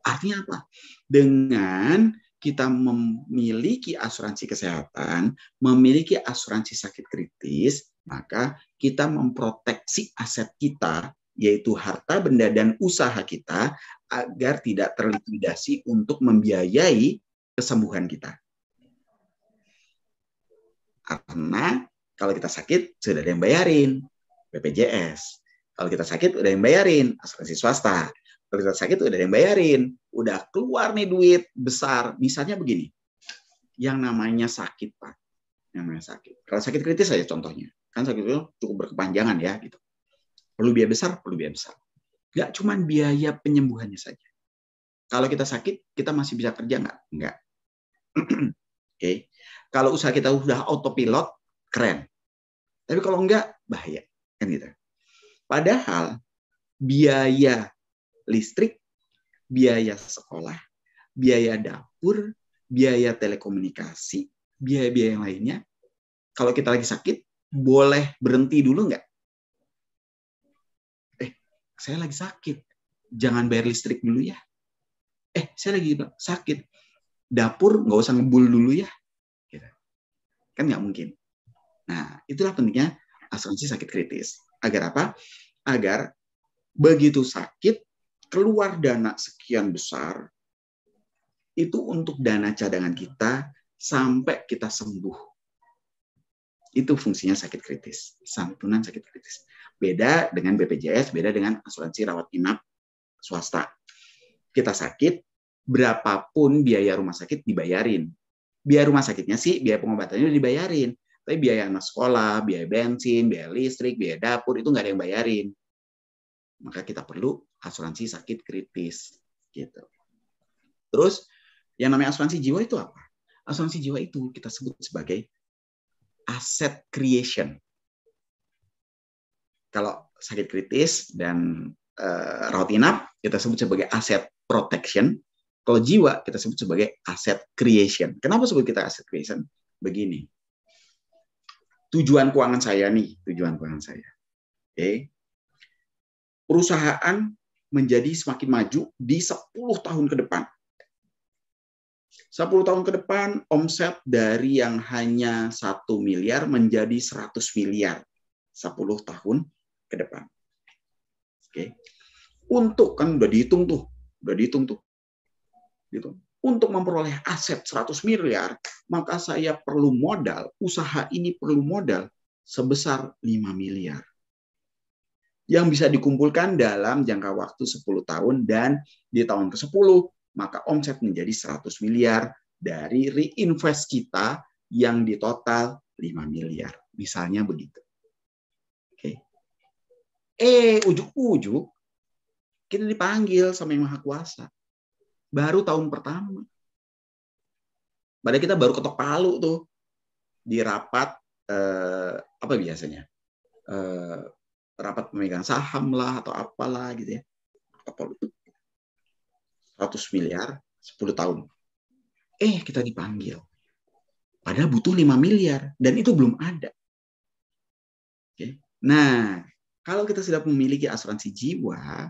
S3: Artinya apa? Dengan kita memiliki asuransi kesehatan, memiliki asuransi sakit kritis, maka kita memproteksi aset kita, yaitu harta benda dan usaha kita, agar tidak terlikuidasi untuk membiayai kesembuhan kita. Karena kalau kita sakit, sudah ada yang bayarin. BPJS. Kalau kita sakit, udah yang bayarin. Asuransi swasta. Kalau kita sakit, udah ada yang bayarin. Udah keluar nih duit besar. Misalnya begini. Yang namanya sakit, Pak. Yang namanya sakit. Kalau sakit kritis saja contohnya. Kan sakit itu cukup berkepanjangan ya. gitu. Perlu biaya besar, perlu biaya besar. Gak cuma biaya penyembuhannya saja. Kalau kita sakit, kita masih bisa kerja nggak? Nggak. Oke. Okay. Kalau usaha kita sudah autopilot, keren. Tapi kalau enggak bahaya kan gitu. Padahal biaya listrik, biaya sekolah, biaya dapur, biaya telekomunikasi, biaya-biaya yang lainnya, kalau kita lagi sakit, boleh berhenti dulu enggak? Eh, saya lagi sakit, jangan bayar listrik dulu ya. Eh, saya lagi sakit, dapur nggak usah ngebul dulu ya. Gitu. Kan nggak mungkin. Nah, itulah pentingnya asuransi sakit kritis. Agar apa? Agar begitu sakit keluar dana sekian besar itu untuk dana cadangan kita sampai kita sembuh. Itu fungsinya sakit kritis, santunan sakit kritis. Beda dengan BPJS, beda dengan asuransi rawat inap swasta. Kita sakit, berapapun biaya rumah sakit dibayarin. Biaya rumah sakitnya sih, biaya pengobatannya dibayarin. Tapi biaya anak sekolah, biaya bensin, biaya listrik, biaya dapur itu nggak ada yang bayarin. Maka kita perlu asuransi sakit kritis gitu. Terus yang namanya asuransi jiwa itu apa? Asuransi jiwa itu kita sebut sebagai aset creation. Kalau sakit kritis dan uh, rawat inap kita sebut sebagai aset protection. Kalau jiwa kita sebut sebagai aset creation. Kenapa sebut kita aset creation? Begini, tujuan keuangan saya nih, tujuan keuangan saya. Oke. Okay. Perusahaan menjadi semakin maju di 10 tahun ke depan. 10 tahun ke depan omset dari yang hanya satu miliar menjadi 100 miliar 10 tahun ke depan. Oke. Okay. Untuk kan udah dihitung tuh, udah dihitung tuh. Gitu. Untuk memperoleh aset 100 miliar, maka saya perlu modal, usaha ini perlu modal sebesar 5 miliar. Yang bisa dikumpulkan dalam jangka waktu 10 tahun dan di tahun ke-10 maka omset menjadi 100 miliar dari reinvest kita yang di total 5 miliar. Misalnya begitu. Oke. Eh, ujuk-ujuk kita dipanggil sama Yang Maha Kuasa. Baru tahun pertama. Padahal kita baru ketok palu tuh di rapat eh, apa biasanya eh, rapat pemegang saham lah atau apalah gitu ya. ketok palu itu? 100 miliar 10 tahun. Eh, kita dipanggil. Padahal butuh 5 miliar dan itu belum ada. Oke. Nah, kalau kita sudah memiliki asuransi jiwa,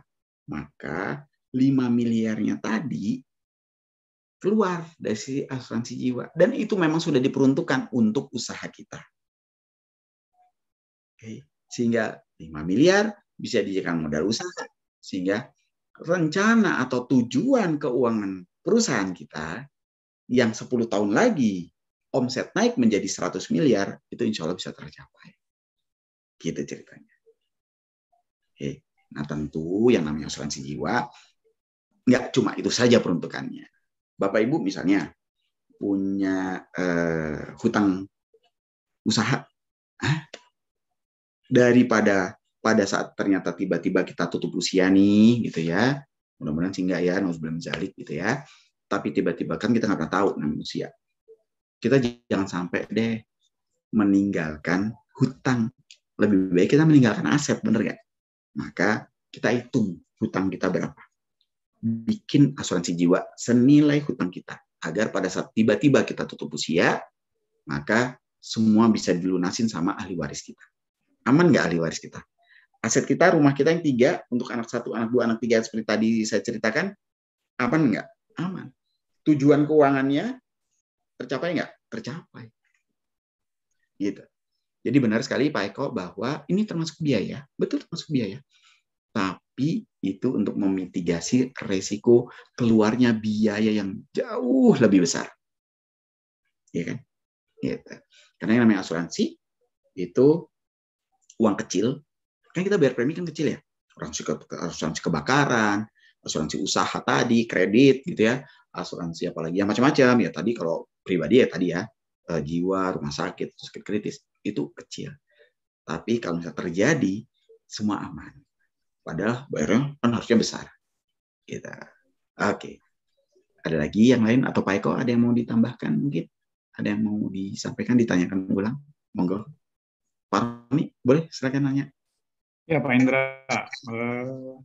S3: maka 5 miliarnya tadi keluar dari sisi asuransi jiwa dan itu memang sudah diperuntukkan untuk usaha kita. Oke, sehingga 5 miliar bisa dijadikan modal usaha sehingga rencana atau tujuan keuangan perusahaan kita yang 10 tahun lagi omset naik menjadi 100 miliar itu insya Allah bisa tercapai. Gitu ceritanya. Oke. Nah tentu yang namanya asuransi jiwa nggak cuma itu saja peruntukannya. Bapak Ibu misalnya punya eh, hutang usaha, Hah? daripada pada saat ternyata tiba-tiba kita tutup usia nih, gitu ya, mudah-mudahan sih enggak ya, belum jalik gitu ya. Tapi tiba-tiba kan kita nggak pernah tahu namanya usia. Kita jangan sampai deh meninggalkan hutang. Lebih baik kita meninggalkan aset, bener nggak? Maka kita hitung hutang kita berapa bikin asuransi jiwa senilai hutang kita agar pada saat tiba-tiba kita tutup usia maka semua bisa dilunasin sama ahli waris kita aman nggak ahli waris kita aset kita rumah kita yang tiga untuk anak satu anak dua anak tiga seperti tadi saya ceritakan aman nggak aman tujuan keuangannya tercapai nggak tercapai gitu jadi benar sekali Pak Eko bahwa ini termasuk biaya betul termasuk biaya tapi tapi itu untuk memitigasi resiko keluarnya biaya yang jauh lebih besar. Ya kan? Gitu. Karena yang namanya asuransi itu uang kecil, kan kita bayar premi kan kecil ya. Asuransi, ke, asuransi kebakaran, asuransi usaha tadi, kredit gitu ya, asuransi apalagi yang macam-macam ya tadi kalau pribadi ya tadi ya eh, jiwa, rumah sakit, sakit kritis itu kecil. Tapi kalau misalnya terjadi semua aman Padahal bayarnya kan harusnya besar. Gitu. Oke. Okay. Ada lagi yang lain atau Pak Eko ada yang mau ditambahkan mungkin? Ada yang mau disampaikan, ditanyakan ulang? Monggo. Pak Roni, boleh silakan nanya.
S2: Ya Pak Indra, uh,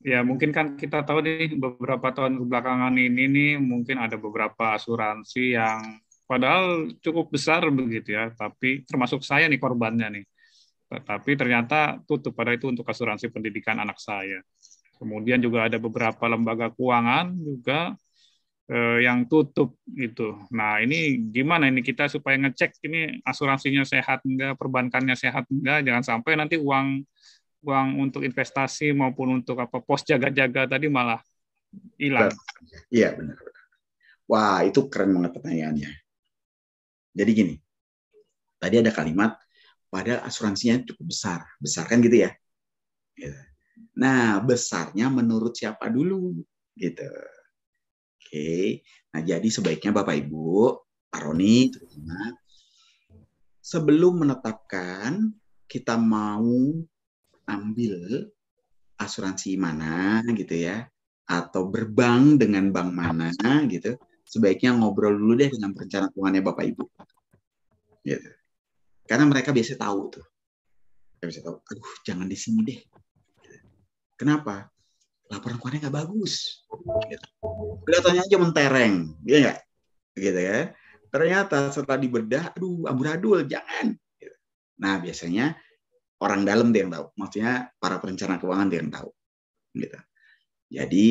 S2: ya mungkin kan kita tahu di beberapa tahun kebelakangan ini nih mungkin ada beberapa asuransi yang padahal cukup besar begitu ya, tapi termasuk saya nih korbannya nih. Tapi ternyata tutup pada itu untuk asuransi pendidikan anak saya. Kemudian juga ada beberapa lembaga keuangan juga eh, yang tutup itu. Nah ini gimana ini kita supaya ngecek ini asuransinya sehat enggak, perbankannya sehat enggak, jangan sampai nanti uang uang untuk investasi maupun untuk apa pos jaga-jaga tadi malah hilang.
S3: Iya benar. Wah itu keren banget pertanyaannya. Jadi gini, tadi ada kalimat Padahal asuransinya cukup besar. Besar kan gitu ya. Gitu. Nah, besarnya menurut siapa dulu? Gitu. Oke. Nah, jadi sebaiknya Bapak Ibu, Pak Roni terutama, sebelum menetapkan kita mau ambil asuransi mana gitu ya, atau berbank dengan bank mana gitu, sebaiknya ngobrol dulu deh dengan perencana keuangannya Bapak Ibu. Gitu. Karena mereka biasa tahu tuh. Mereka biasa tahu, aduh jangan di sini deh. Kenapa? Laporan keuangannya nggak bagus. Gitu. Kelihatannya aja mentereng, ya nggak? Gitu ya. Ternyata setelah dibedah, aduh amburadul, jangan. Gitu. Nah biasanya orang dalam dia yang tahu. Maksudnya para perencana keuangan dia yang tahu. Gitu. Jadi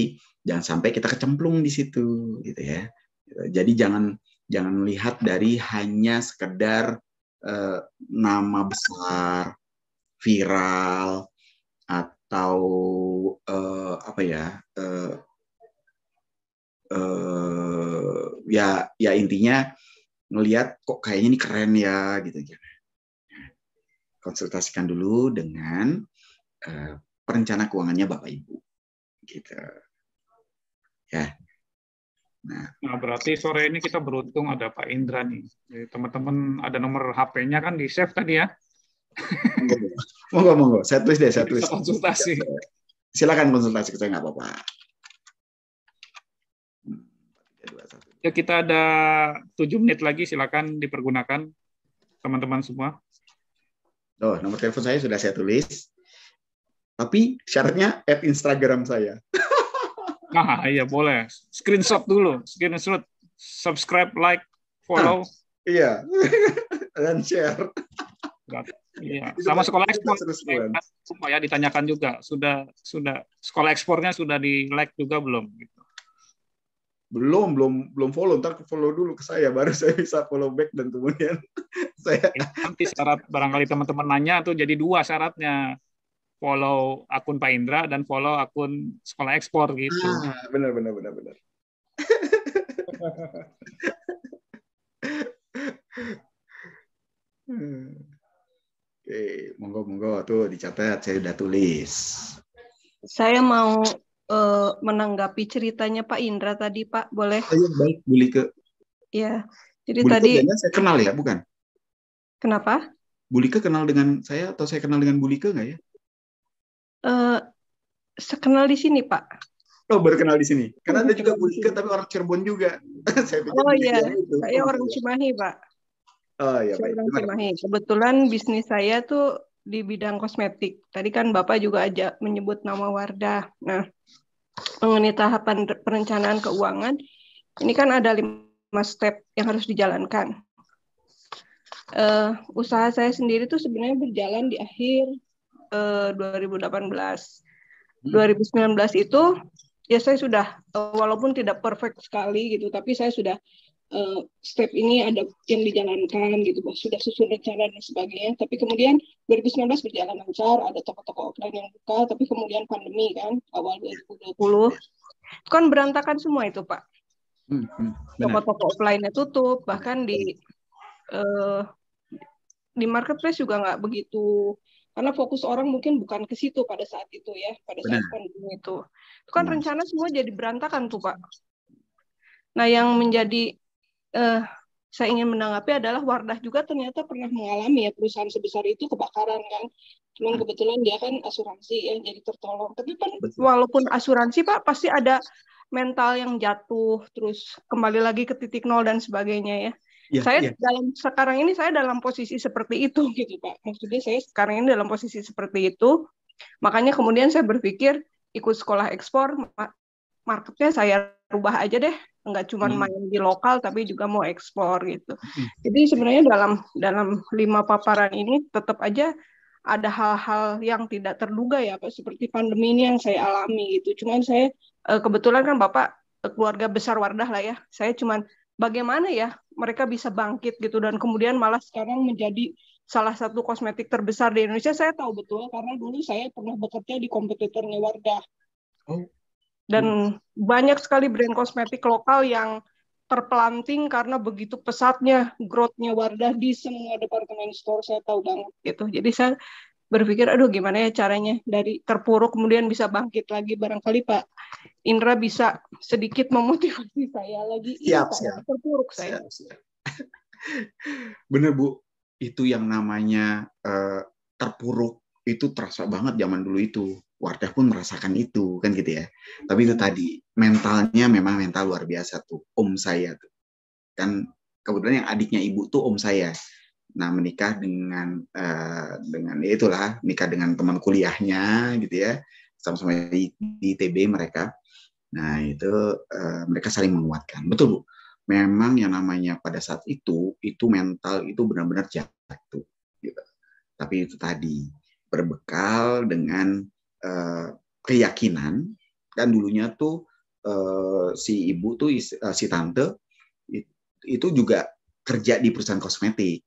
S3: jangan sampai kita kecemplung di situ, gitu ya. Gitu. Jadi jangan jangan lihat dari hanya sekedar Eh, nama besar, viral atau eh, apa ya? Eh, eh, ya ya intinya ngelihat kok kayaknya ini keren ya gitu. gitu. Konsultasikan dulu dengan eh, perencana keuangannya Bapak Ibu. Gitu.
S1: Ya.
S2: Nah. nah, berarti sore ini kita beruntung ada Pak Indra nih. Teman-teman ada nomor HP-nya kan di save tadi ya?
S3: monggo, monggo. Saya tulis deh, saya tulis.
S2: konsultasi. Silakan konsultasi saya nggak apa-apa. Ya kita ada tujuh menit lagi, silakan dipergunakan teman-teman semua.
S1: Oh, nomor
S3: telepon saya sudah saya tulis. Tapi syaratnya add Instagram saya.
S2: Nah, iya boleh. Screenshot dulu, screenshot, subscribe, like,
S1: follow. Iya. Dan share.
S2: Iya. Sama sekolah ekspor. Supaya ya ditanyakan juga, sudah sudah sekolah ekspornya sudah di like juga belum? Gitu.
S3: Belum, belum belum follow. Ntar follow dulu ke saya, baru saya bisa follow back dan kemudian
S2: saya. Nanti syarat barangkali teman-teman nanya tuh jadi dua syaratnya follow akun Pak Indra dan follow akun sekolah ekspor gitu. Ah,
S3: benar benar benar benar. Oke, monggo monggo tuh dicatat saya udah tulis.
S5: Saya mau uh, menanggapi ceritanya Pak Indra tadi Pak, boleh? Oh,
S3: Ayo iya, baik, beli ke.
S5: Iya. Jadi Bulike tadi saya kenal ya, bukan? Kenapa?
S3: Bulike kenal dengan saya atau saya kenal dengan Bulike nggak ya?
S5: Eh, sekenal di sini Pak.
S3: Oh berkenal di sini. Karena Anda juga Bunika tapi orang Cirebon juga. Saya oh iya, saya orang
S5: Cimahi Pak.
S3: Oh iya. Saya orang
S5: Cimahi. Kebetulan bisnis saya tuh di bidang kosmetik. Tadi kan Bapak juga aja menyebut nama Wardah. Nah, mengenai tahapan perencanaan keuangan, ini kan ada lima step yang harus dijalankan. Uh, usaha saya sendiri tuh sebenarnya berjalan di akhir 2018. Eh, 2019 hmm. itu ya saya sudah eh, walaupun tidak perfect sekali gitu, tapi saya sudah eh, step ini ada yang dijalankan gitu, sudah susun rencana dan sebagainya. Tapi kemudian 2019 berjalan lancar, ada toko-toko offline yang buka, tapi kemudian pandemi kan awal 2020 iya. kan berantakan semua itu pak.
S1: Hmm, hmm, toko-toko
S5: hmm, offline-nya tutup, bahkan di di marketplace juga nggak begitu karena fokus orang mungkin bukan ke situ pada saat itu ya pada saat pandemi itu itu kan rencana semua jadi berantakan tuh pak nah yang menjadi eh, saya ingin menanggapi adalah Wardah juga ternyata pernah mengalami ya perusahaan sebesar itu kebakaran kan cuman kebetulan dia kan asuransi yang jadi tertolong tapi kan walaupun asuransi pak pasti ada mental yang jatuh terus kembali lagi ke titik nol dan sebagainya ya Yeah, saya yeah. dalam sekarang ini saya dalam posisi seperti itu gitu Pak. Maksudnya saya sekarang ini dalam posisi seperti itu. Makanya kemudian saya berpikir ikut sekolah ekspor marketnya saya rubah aja deh nggak cuma hmm. main di lokal tapi juga mau ekspor gitu hmm. jadi sebenarnya dalam dalam lima paparan ini tetap aja ada hal-hal yang tidak terduga ya pak seperti pandemi ini yang saya alami gitu cuman saya eh, kebetulan kan bapak eh, keluarga besar Wardah lah ya saya cuman bagaimana ya mereka bisa bangkit gitu dan kemudian malah sekarang menjadi salah satu kosmetik terbesar di Indonesia. Saya tahu betul karena dulu saya pernah bekerja di kompetitornya Wardah. Oh. Dan banyak sekali brand kosmetik lokal yang terpelanting karena begitu pesatnya growthnya Wardah di semua departemen store. Saya tahu banget gitu. Jadi saya berpikir aduh gimana ya caranya dari terpuruk kemudian bisa bangkit lagi barangkali Pak Indra bisa sedikit memotivasi saya lagi iya, siap, saya siap. terpuruk saya siap, siap.
S3: bener Bu itu yang namanya uh, terpuruk itu terasa banget zaman dulu itu Wardah pun merasakan itu kan gitu ya tapi itu iya. tadi mentalnya memang mental luar biasa tuh om saya tuh kan kebetulan yang adiknya ibu tuh om saya Nah, menikah dengan uh, dengan ya itulah nikah dengan teman kuliahnya gitu ya. Sama-sama di, di TB mereka. Nah, itu uh, mereka saling menguatkan. Betul, Bu. Memang yang namanya pada saat itu itu mental itu benar-benar jatuh gitu. Tapi itu tadi berbekal dengan uh, keyakinan dan dulunya tuh uh, si ibu tuh uh, si tante itu juga kerja di perusahaan kosmetik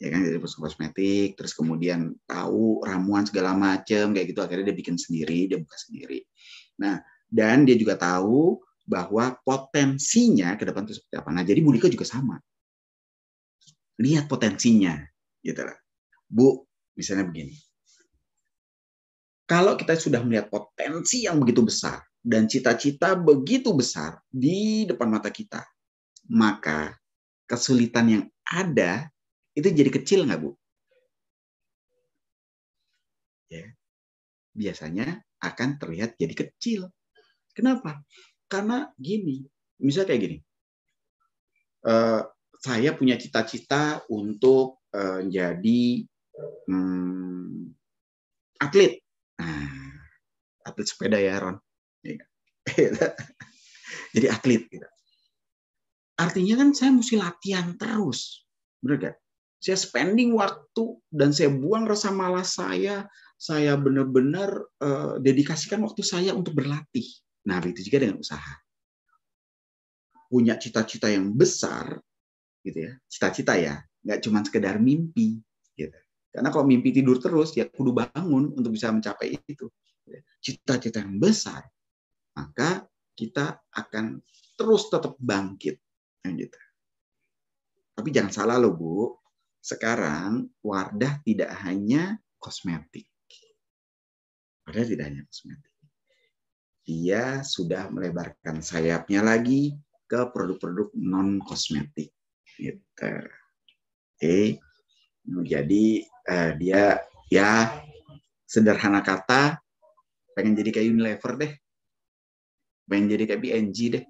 S3: ya kan dari kosmetik terus kemudian tahu ramuan segala macam kayak gitu akhirnya dia bikin sendiri dia buka sendiri nah dan dia juga tahu bahwa potensinya ke depan itu seperti apa nah jadi Bu juga sama lihat potensinya gitu lah Bu misalnya begini kalau kita sudah melihat potensi yang begitu besar dan cita-cita begitu besar di depan mata kita maka kesulitan yang ada itu jadi kecil nggak Bu? Ya, biasanya akan terlihat jadi kecil. Kenapa? Karena gini, Misalnya kayak gini. Uh, saya punya cita-cita untuk uh, jadi um,
S1: atlet. Nah, atlet sepeda ya, Ron. Iya jadi atlet. Gitu.
S3: Artinya kan saya mesti latihan terus. Benar gak? saya spending waktu dan saya buang rasa malas saya, saya benar-benar uh, dedikasikan waktu saya untuk berlatih. Nah, itu juga dengan usaha. Punya cita-cita yang besar, gitu ya, cita-cita ya, nggak cuma sekedar mimpi, gitu. Karena kalau mimpi tidur terus, ya kudu bangun untuk bisa mencapai itu. Cita-cita yang besar, maka kita akan terus tetap bangkit. Gitu. Tapi jangan salah loh, Bu sekarang Wardah tidak hanya kosmetik. Wardah tidak hanya kosmetik. Dia sudah melebarkan sayapnya lagi ke produk-produk non kosmetik. Gitu. Oke. Okay. Nah, jadi uh, dia ya sederhana kata pengen jadi kayak Unilever deh. Pengen jadi kayak BNG deh.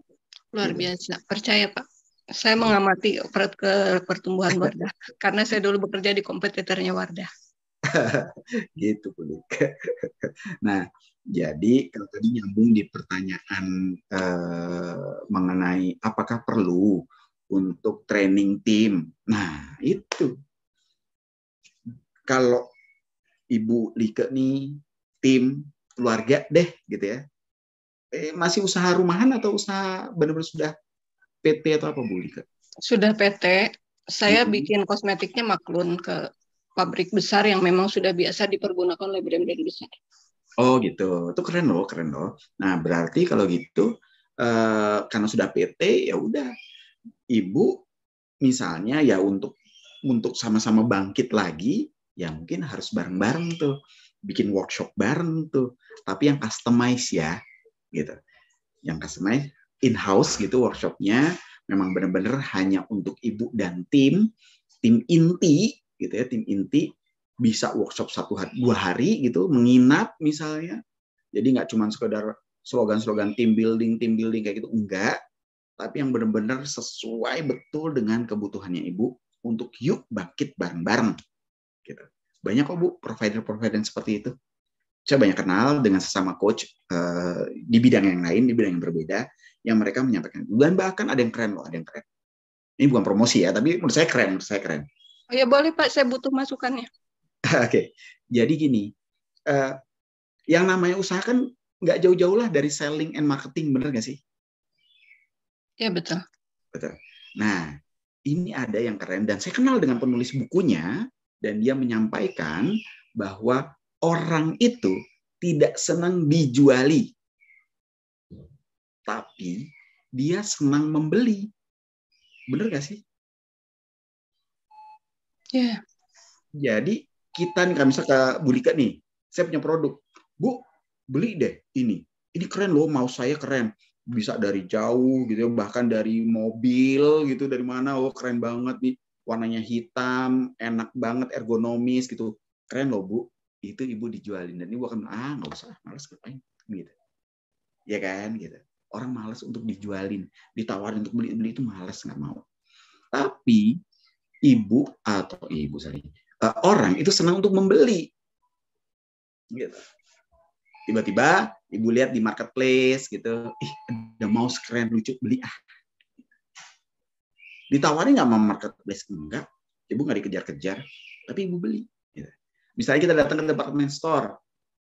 S5: Luar biasa. Percaya, Pak. Saya mengamati ke pertumbuhan Wardah karena saya dulu bekerja di kompetitornya Wardah.
S3: gitu Pulik. nah, jadi kalau tadi nyambung di pertanyaan eh, mengenai apakah perlu untuk training tim. Nah, itu. Kalau Ibu Lika nih tim keluarga deh gitu ya. Eh, masih usaha rumahan atau usaha benar-benar sudah PT atau apa Bu Lika?
S5: Sudah PT. Saya hmm. bikin kosmetiknya maklun ke pabrik besar yang memang sudah biasa dipergunakan oleh brand-brand besar.
S3: Oh gitu. Itu keren loh, keren loh. Nah, berarti kalau gitu eh, karena sudah PT ya udah Ibu misalnya ya untuk untuk sama-sama bangkit lagi ya mungkin harus bareng-bareng tuh bikin workshop bareng tuh tapi yang customize ya gitu yang customize in-house gitu workshopnya memang benar-benar hanya untuk ibu dan tim tim inti gitu ya tim inti bisa workshop satu hari dua hari gitu menginap misalnya jadi nggak cuma sekedar slogan-slogan tim building tim building kayak gitu enggak tapi yang benar-benar sesuai betul dengan kebutuhannya ibu untuk yuk bangkit bareng-bareng gitu banyak kok bu provider-provider seperti itu saya banyak kenal dengan sesama coach uh, di bidang yang lain, di bidang yang berbeda, yang mereka menyampaikan. Dan bahkan ada yang keren loh, ada yang keren. Ini bukan promosi ya, tapi menurut saya keren, menurut saya keren.
S5: Oh ya boleh Pak, saya butuh masukannya.
S3: Oke, okay. jadi gini, uh, yang namanya usaha kan nggak jauh-jauh lah dari selling and marketing, bener gak sih? Ya betul. Betul. Nah, ini ada yang keren dan saya kenal dengan penulis bukunya dan dia menyampaikan bahwa orang itu tidak senang dijuali. Tapi dia senang membeli. Bener gak sih? Iya. Yeah. Jadi kita nih, misalnya ke Bulika nih, saya punya produk. Bu, beli deh ini. Ini keren loh, mau saya keren. Bisa dari jauh gitu, ya, bahkan dari mobil gitu, dari mana, oh keren banget nih. Warnanya hitam, enak banget, ergonomis gitu. Keren loh Bu itu ibu dijualin dan ibu akan ah nggak usah malas ngapain gitu ya kan gitu orang malas untuk dijualin ditawarin untuk beli beli itu malas nggak mau tapi ibu atau ya ibu saya eh, orang itu senang untuk membeli gitu tiba-tiba ibu lihat di marketplace gitu ih ada mouse keren lucu beli ah ditawarin nggak sama marketplace enggak ibu nggak dikejar-kejar tapi ibu beli Misalnya kita datang ke department store,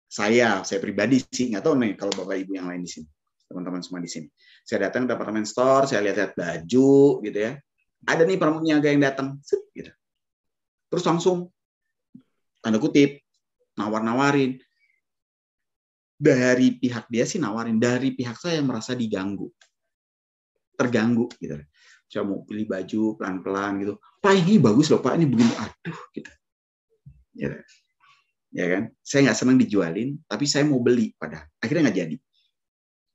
S3: saya, saya pribadi sih nggak tahu nih kalau bapak ibu yang lain di sini, teman-teman semua di sini. Saya datang ke department store, saya lihat-lihat baju gitu ya. Ada nih perempuan yang datang, gitu. Terus langsung tanda kutip nawar-nawarin dari pihak dia sih nawarin dari pihak saya yang merasa diganggu terganggu gitu saya mau pilih baju pelan-pelan gitu pak ini bagus loh pak ini begini aduh gitu ya, kan? ya kan saya nggak senang dijualin tapi saya mau beli pada akhirnya nggak jadi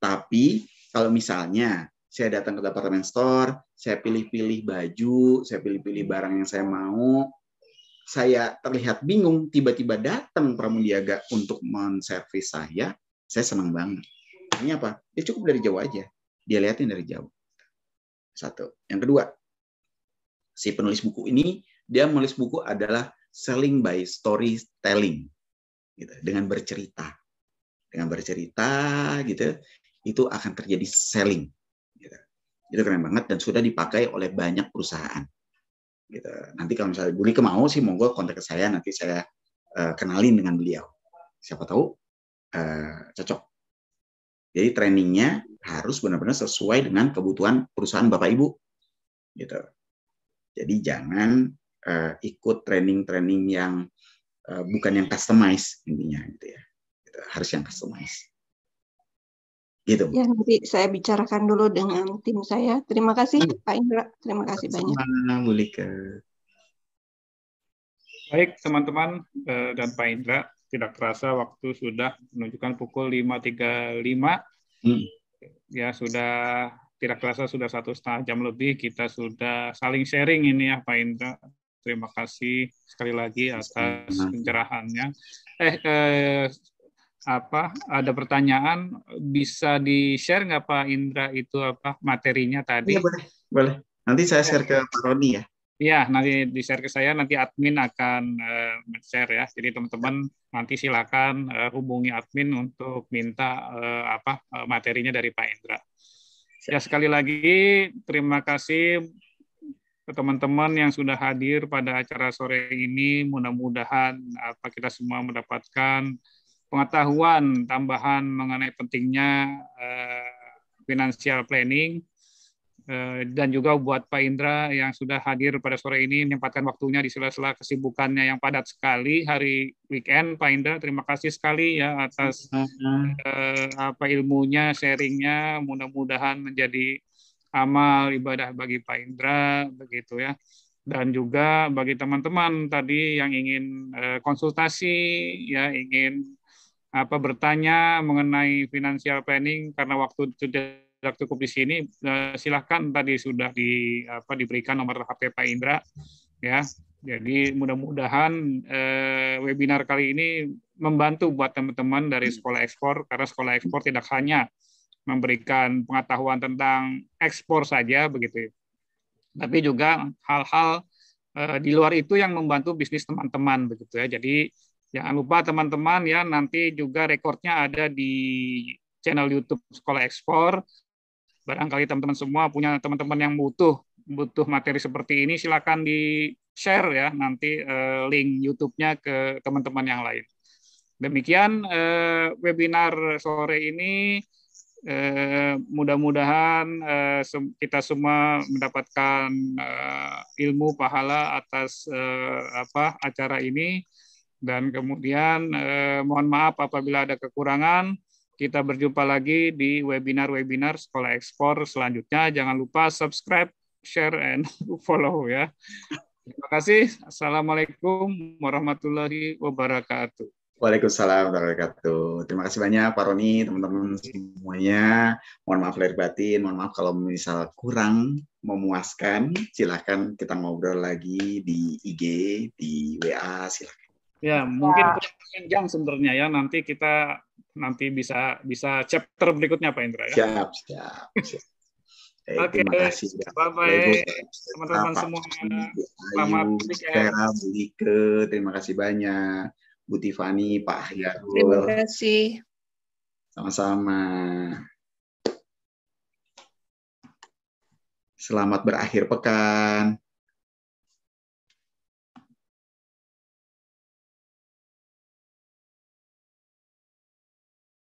S3: tapi kalau misalnya saya datang ke departemen store saya pilih-pilih baju saya pilih-pilih barang yang saya mau saya terlihat bingung tiba-tiba datang Pramudiaga untuk menservis saya saya senang banget ini apa dia ya cukup dari jauh aja dia lihatin dari jauh satu yang kedua si penulis buku ini dia menulis buku adalah selling by storytelling gitu dengan bercerita dengan bercerita gitu itu akan terjadi selling gitu. itu keren banget dan sudah dipakai oleh banyak perusahaan gitu nanti kalau misalnya Budi kemau sih monggo kontak ke saya nanti saya uh, kenalin dengan beliau siapa tahu uh, cocok jadi trainingnya harus benar-benar sesuai dengan kebutuhan perusahaan bapak ibu gitu jadi jangan uh, ikut training-training yang uh, bukan yang customized intinya gitu ya. Gitu, harus yang customized. Gitu. Ya
S5: nanti saya bicarakan dulu dengan tim saya. Terima kasih hmm. Pak Indra. Terima kasih Sama,
S2: banyak. Mulika. Baik teman-teman uh, dan Pak Indra, tidak terasa waktu sudah menunjukkan pukul 5.35. Hmm. Ya sudah tidak terasa sudah satu setengah jam lebih kita sudah saling sharing ini ya Pak Indra Terima kasih sekali lagi atas pencerahannya. Eh, eh apa ada pertanyaan bisa di share nggak Pak Indra itu apa materinya tadi? Iya boleh, boleh. Nanti saya share ke Pak Roni ya. Iya, nanti di share ke saya nanti admin akan uh, eh, share ya. Jadi teman-teman nanti silakan uh, hubungi admin untuk minta uh, apa materinya dari Pak Indra. Ya sekali lagi terima kasih teman-teman yang sudah hadir pada acara sore ini. Mudah-mudahan apa kita semua mendapatkan pengetahuan tambahan mengenai pentingnya uh, financial planning eh, dan juga buat Pak Indra yang sudah hadir pada sore ini menyempatkan waktunya di sela-sela kesibukannya yang padat sekali hari weekend Pak Indra terima kasih sekali ya atas uh, apa ilmunya sharingnya mudah-mudahan menjadi amal ibadah bagi Pak Indra begitu ya dan juga bagi teman-teman tadi yang ingin eh, konsultasi ya ingin apa bertanya mengenai financial planning karena waktu tidak cukup di sini eh, silahkan tadi sudah di apa diberikan nomor HP Pak Indra ya jadi mudah-mudahan eh, webinar kali ini membantu buat teman-teman dari sekolah ekspor karena sekolah ekspor tidak hanya memberikan pengetahuan tentang ekspor saja begitu. Tapi juga hal-hal eh, di luar itu yang membantu bisnis teman-teman begitu ya. Jadi jangan lupa teman-teman ya nanti juga rekornya ada di channel YouTube Sekolah Ekspor. Barangkali teman-teman semua punya teman-teman yang butuh butuh materi seperti ini silakan di share ya nanti eh, link YouTube-nya ke teman-teman yang lain. Demikian eh, webinar sore ini Eh, mudah-mudahan eh, kita semua mendapatkan eh, ilmu pahala atas apa acara ini dan kemudian mohon maaf apabila ada kekurangan kita berjumpa lagi di webinar-webinar sekolah ekspor selanjutnya jangan lupa subscribe share and follow ya terima kasih assalamualaikum warahmatullahi wabarakatuh
S3: Waalaikumsalam warahmatullahi wabarakatuh. Terima kasih banyak Pak Roni, teman-teman semuanya. Mohon maaf lahir batin, mohon maaf kalau misal kurang memuaskan, silahkan kita ngobrol lagi di IG, di WA, silahkan.
S1: Ya, mungkin
S2: panjang sebenarnya ya. Nanti kita nanti bisa bisa chapter berikutnya Pak Indra ya. Siap, siap.
S1: siap. Eh, Oke, okay. terima kasih. Ya. Bye bye, teman-teman semua.
S3: Selamat weekend. Terima kasih banyak. Bu Tiffany, Pak Ahyarul. Terima
S5: kasih.
S3: Sama-sama.
S1: Selamat berakhir pekan.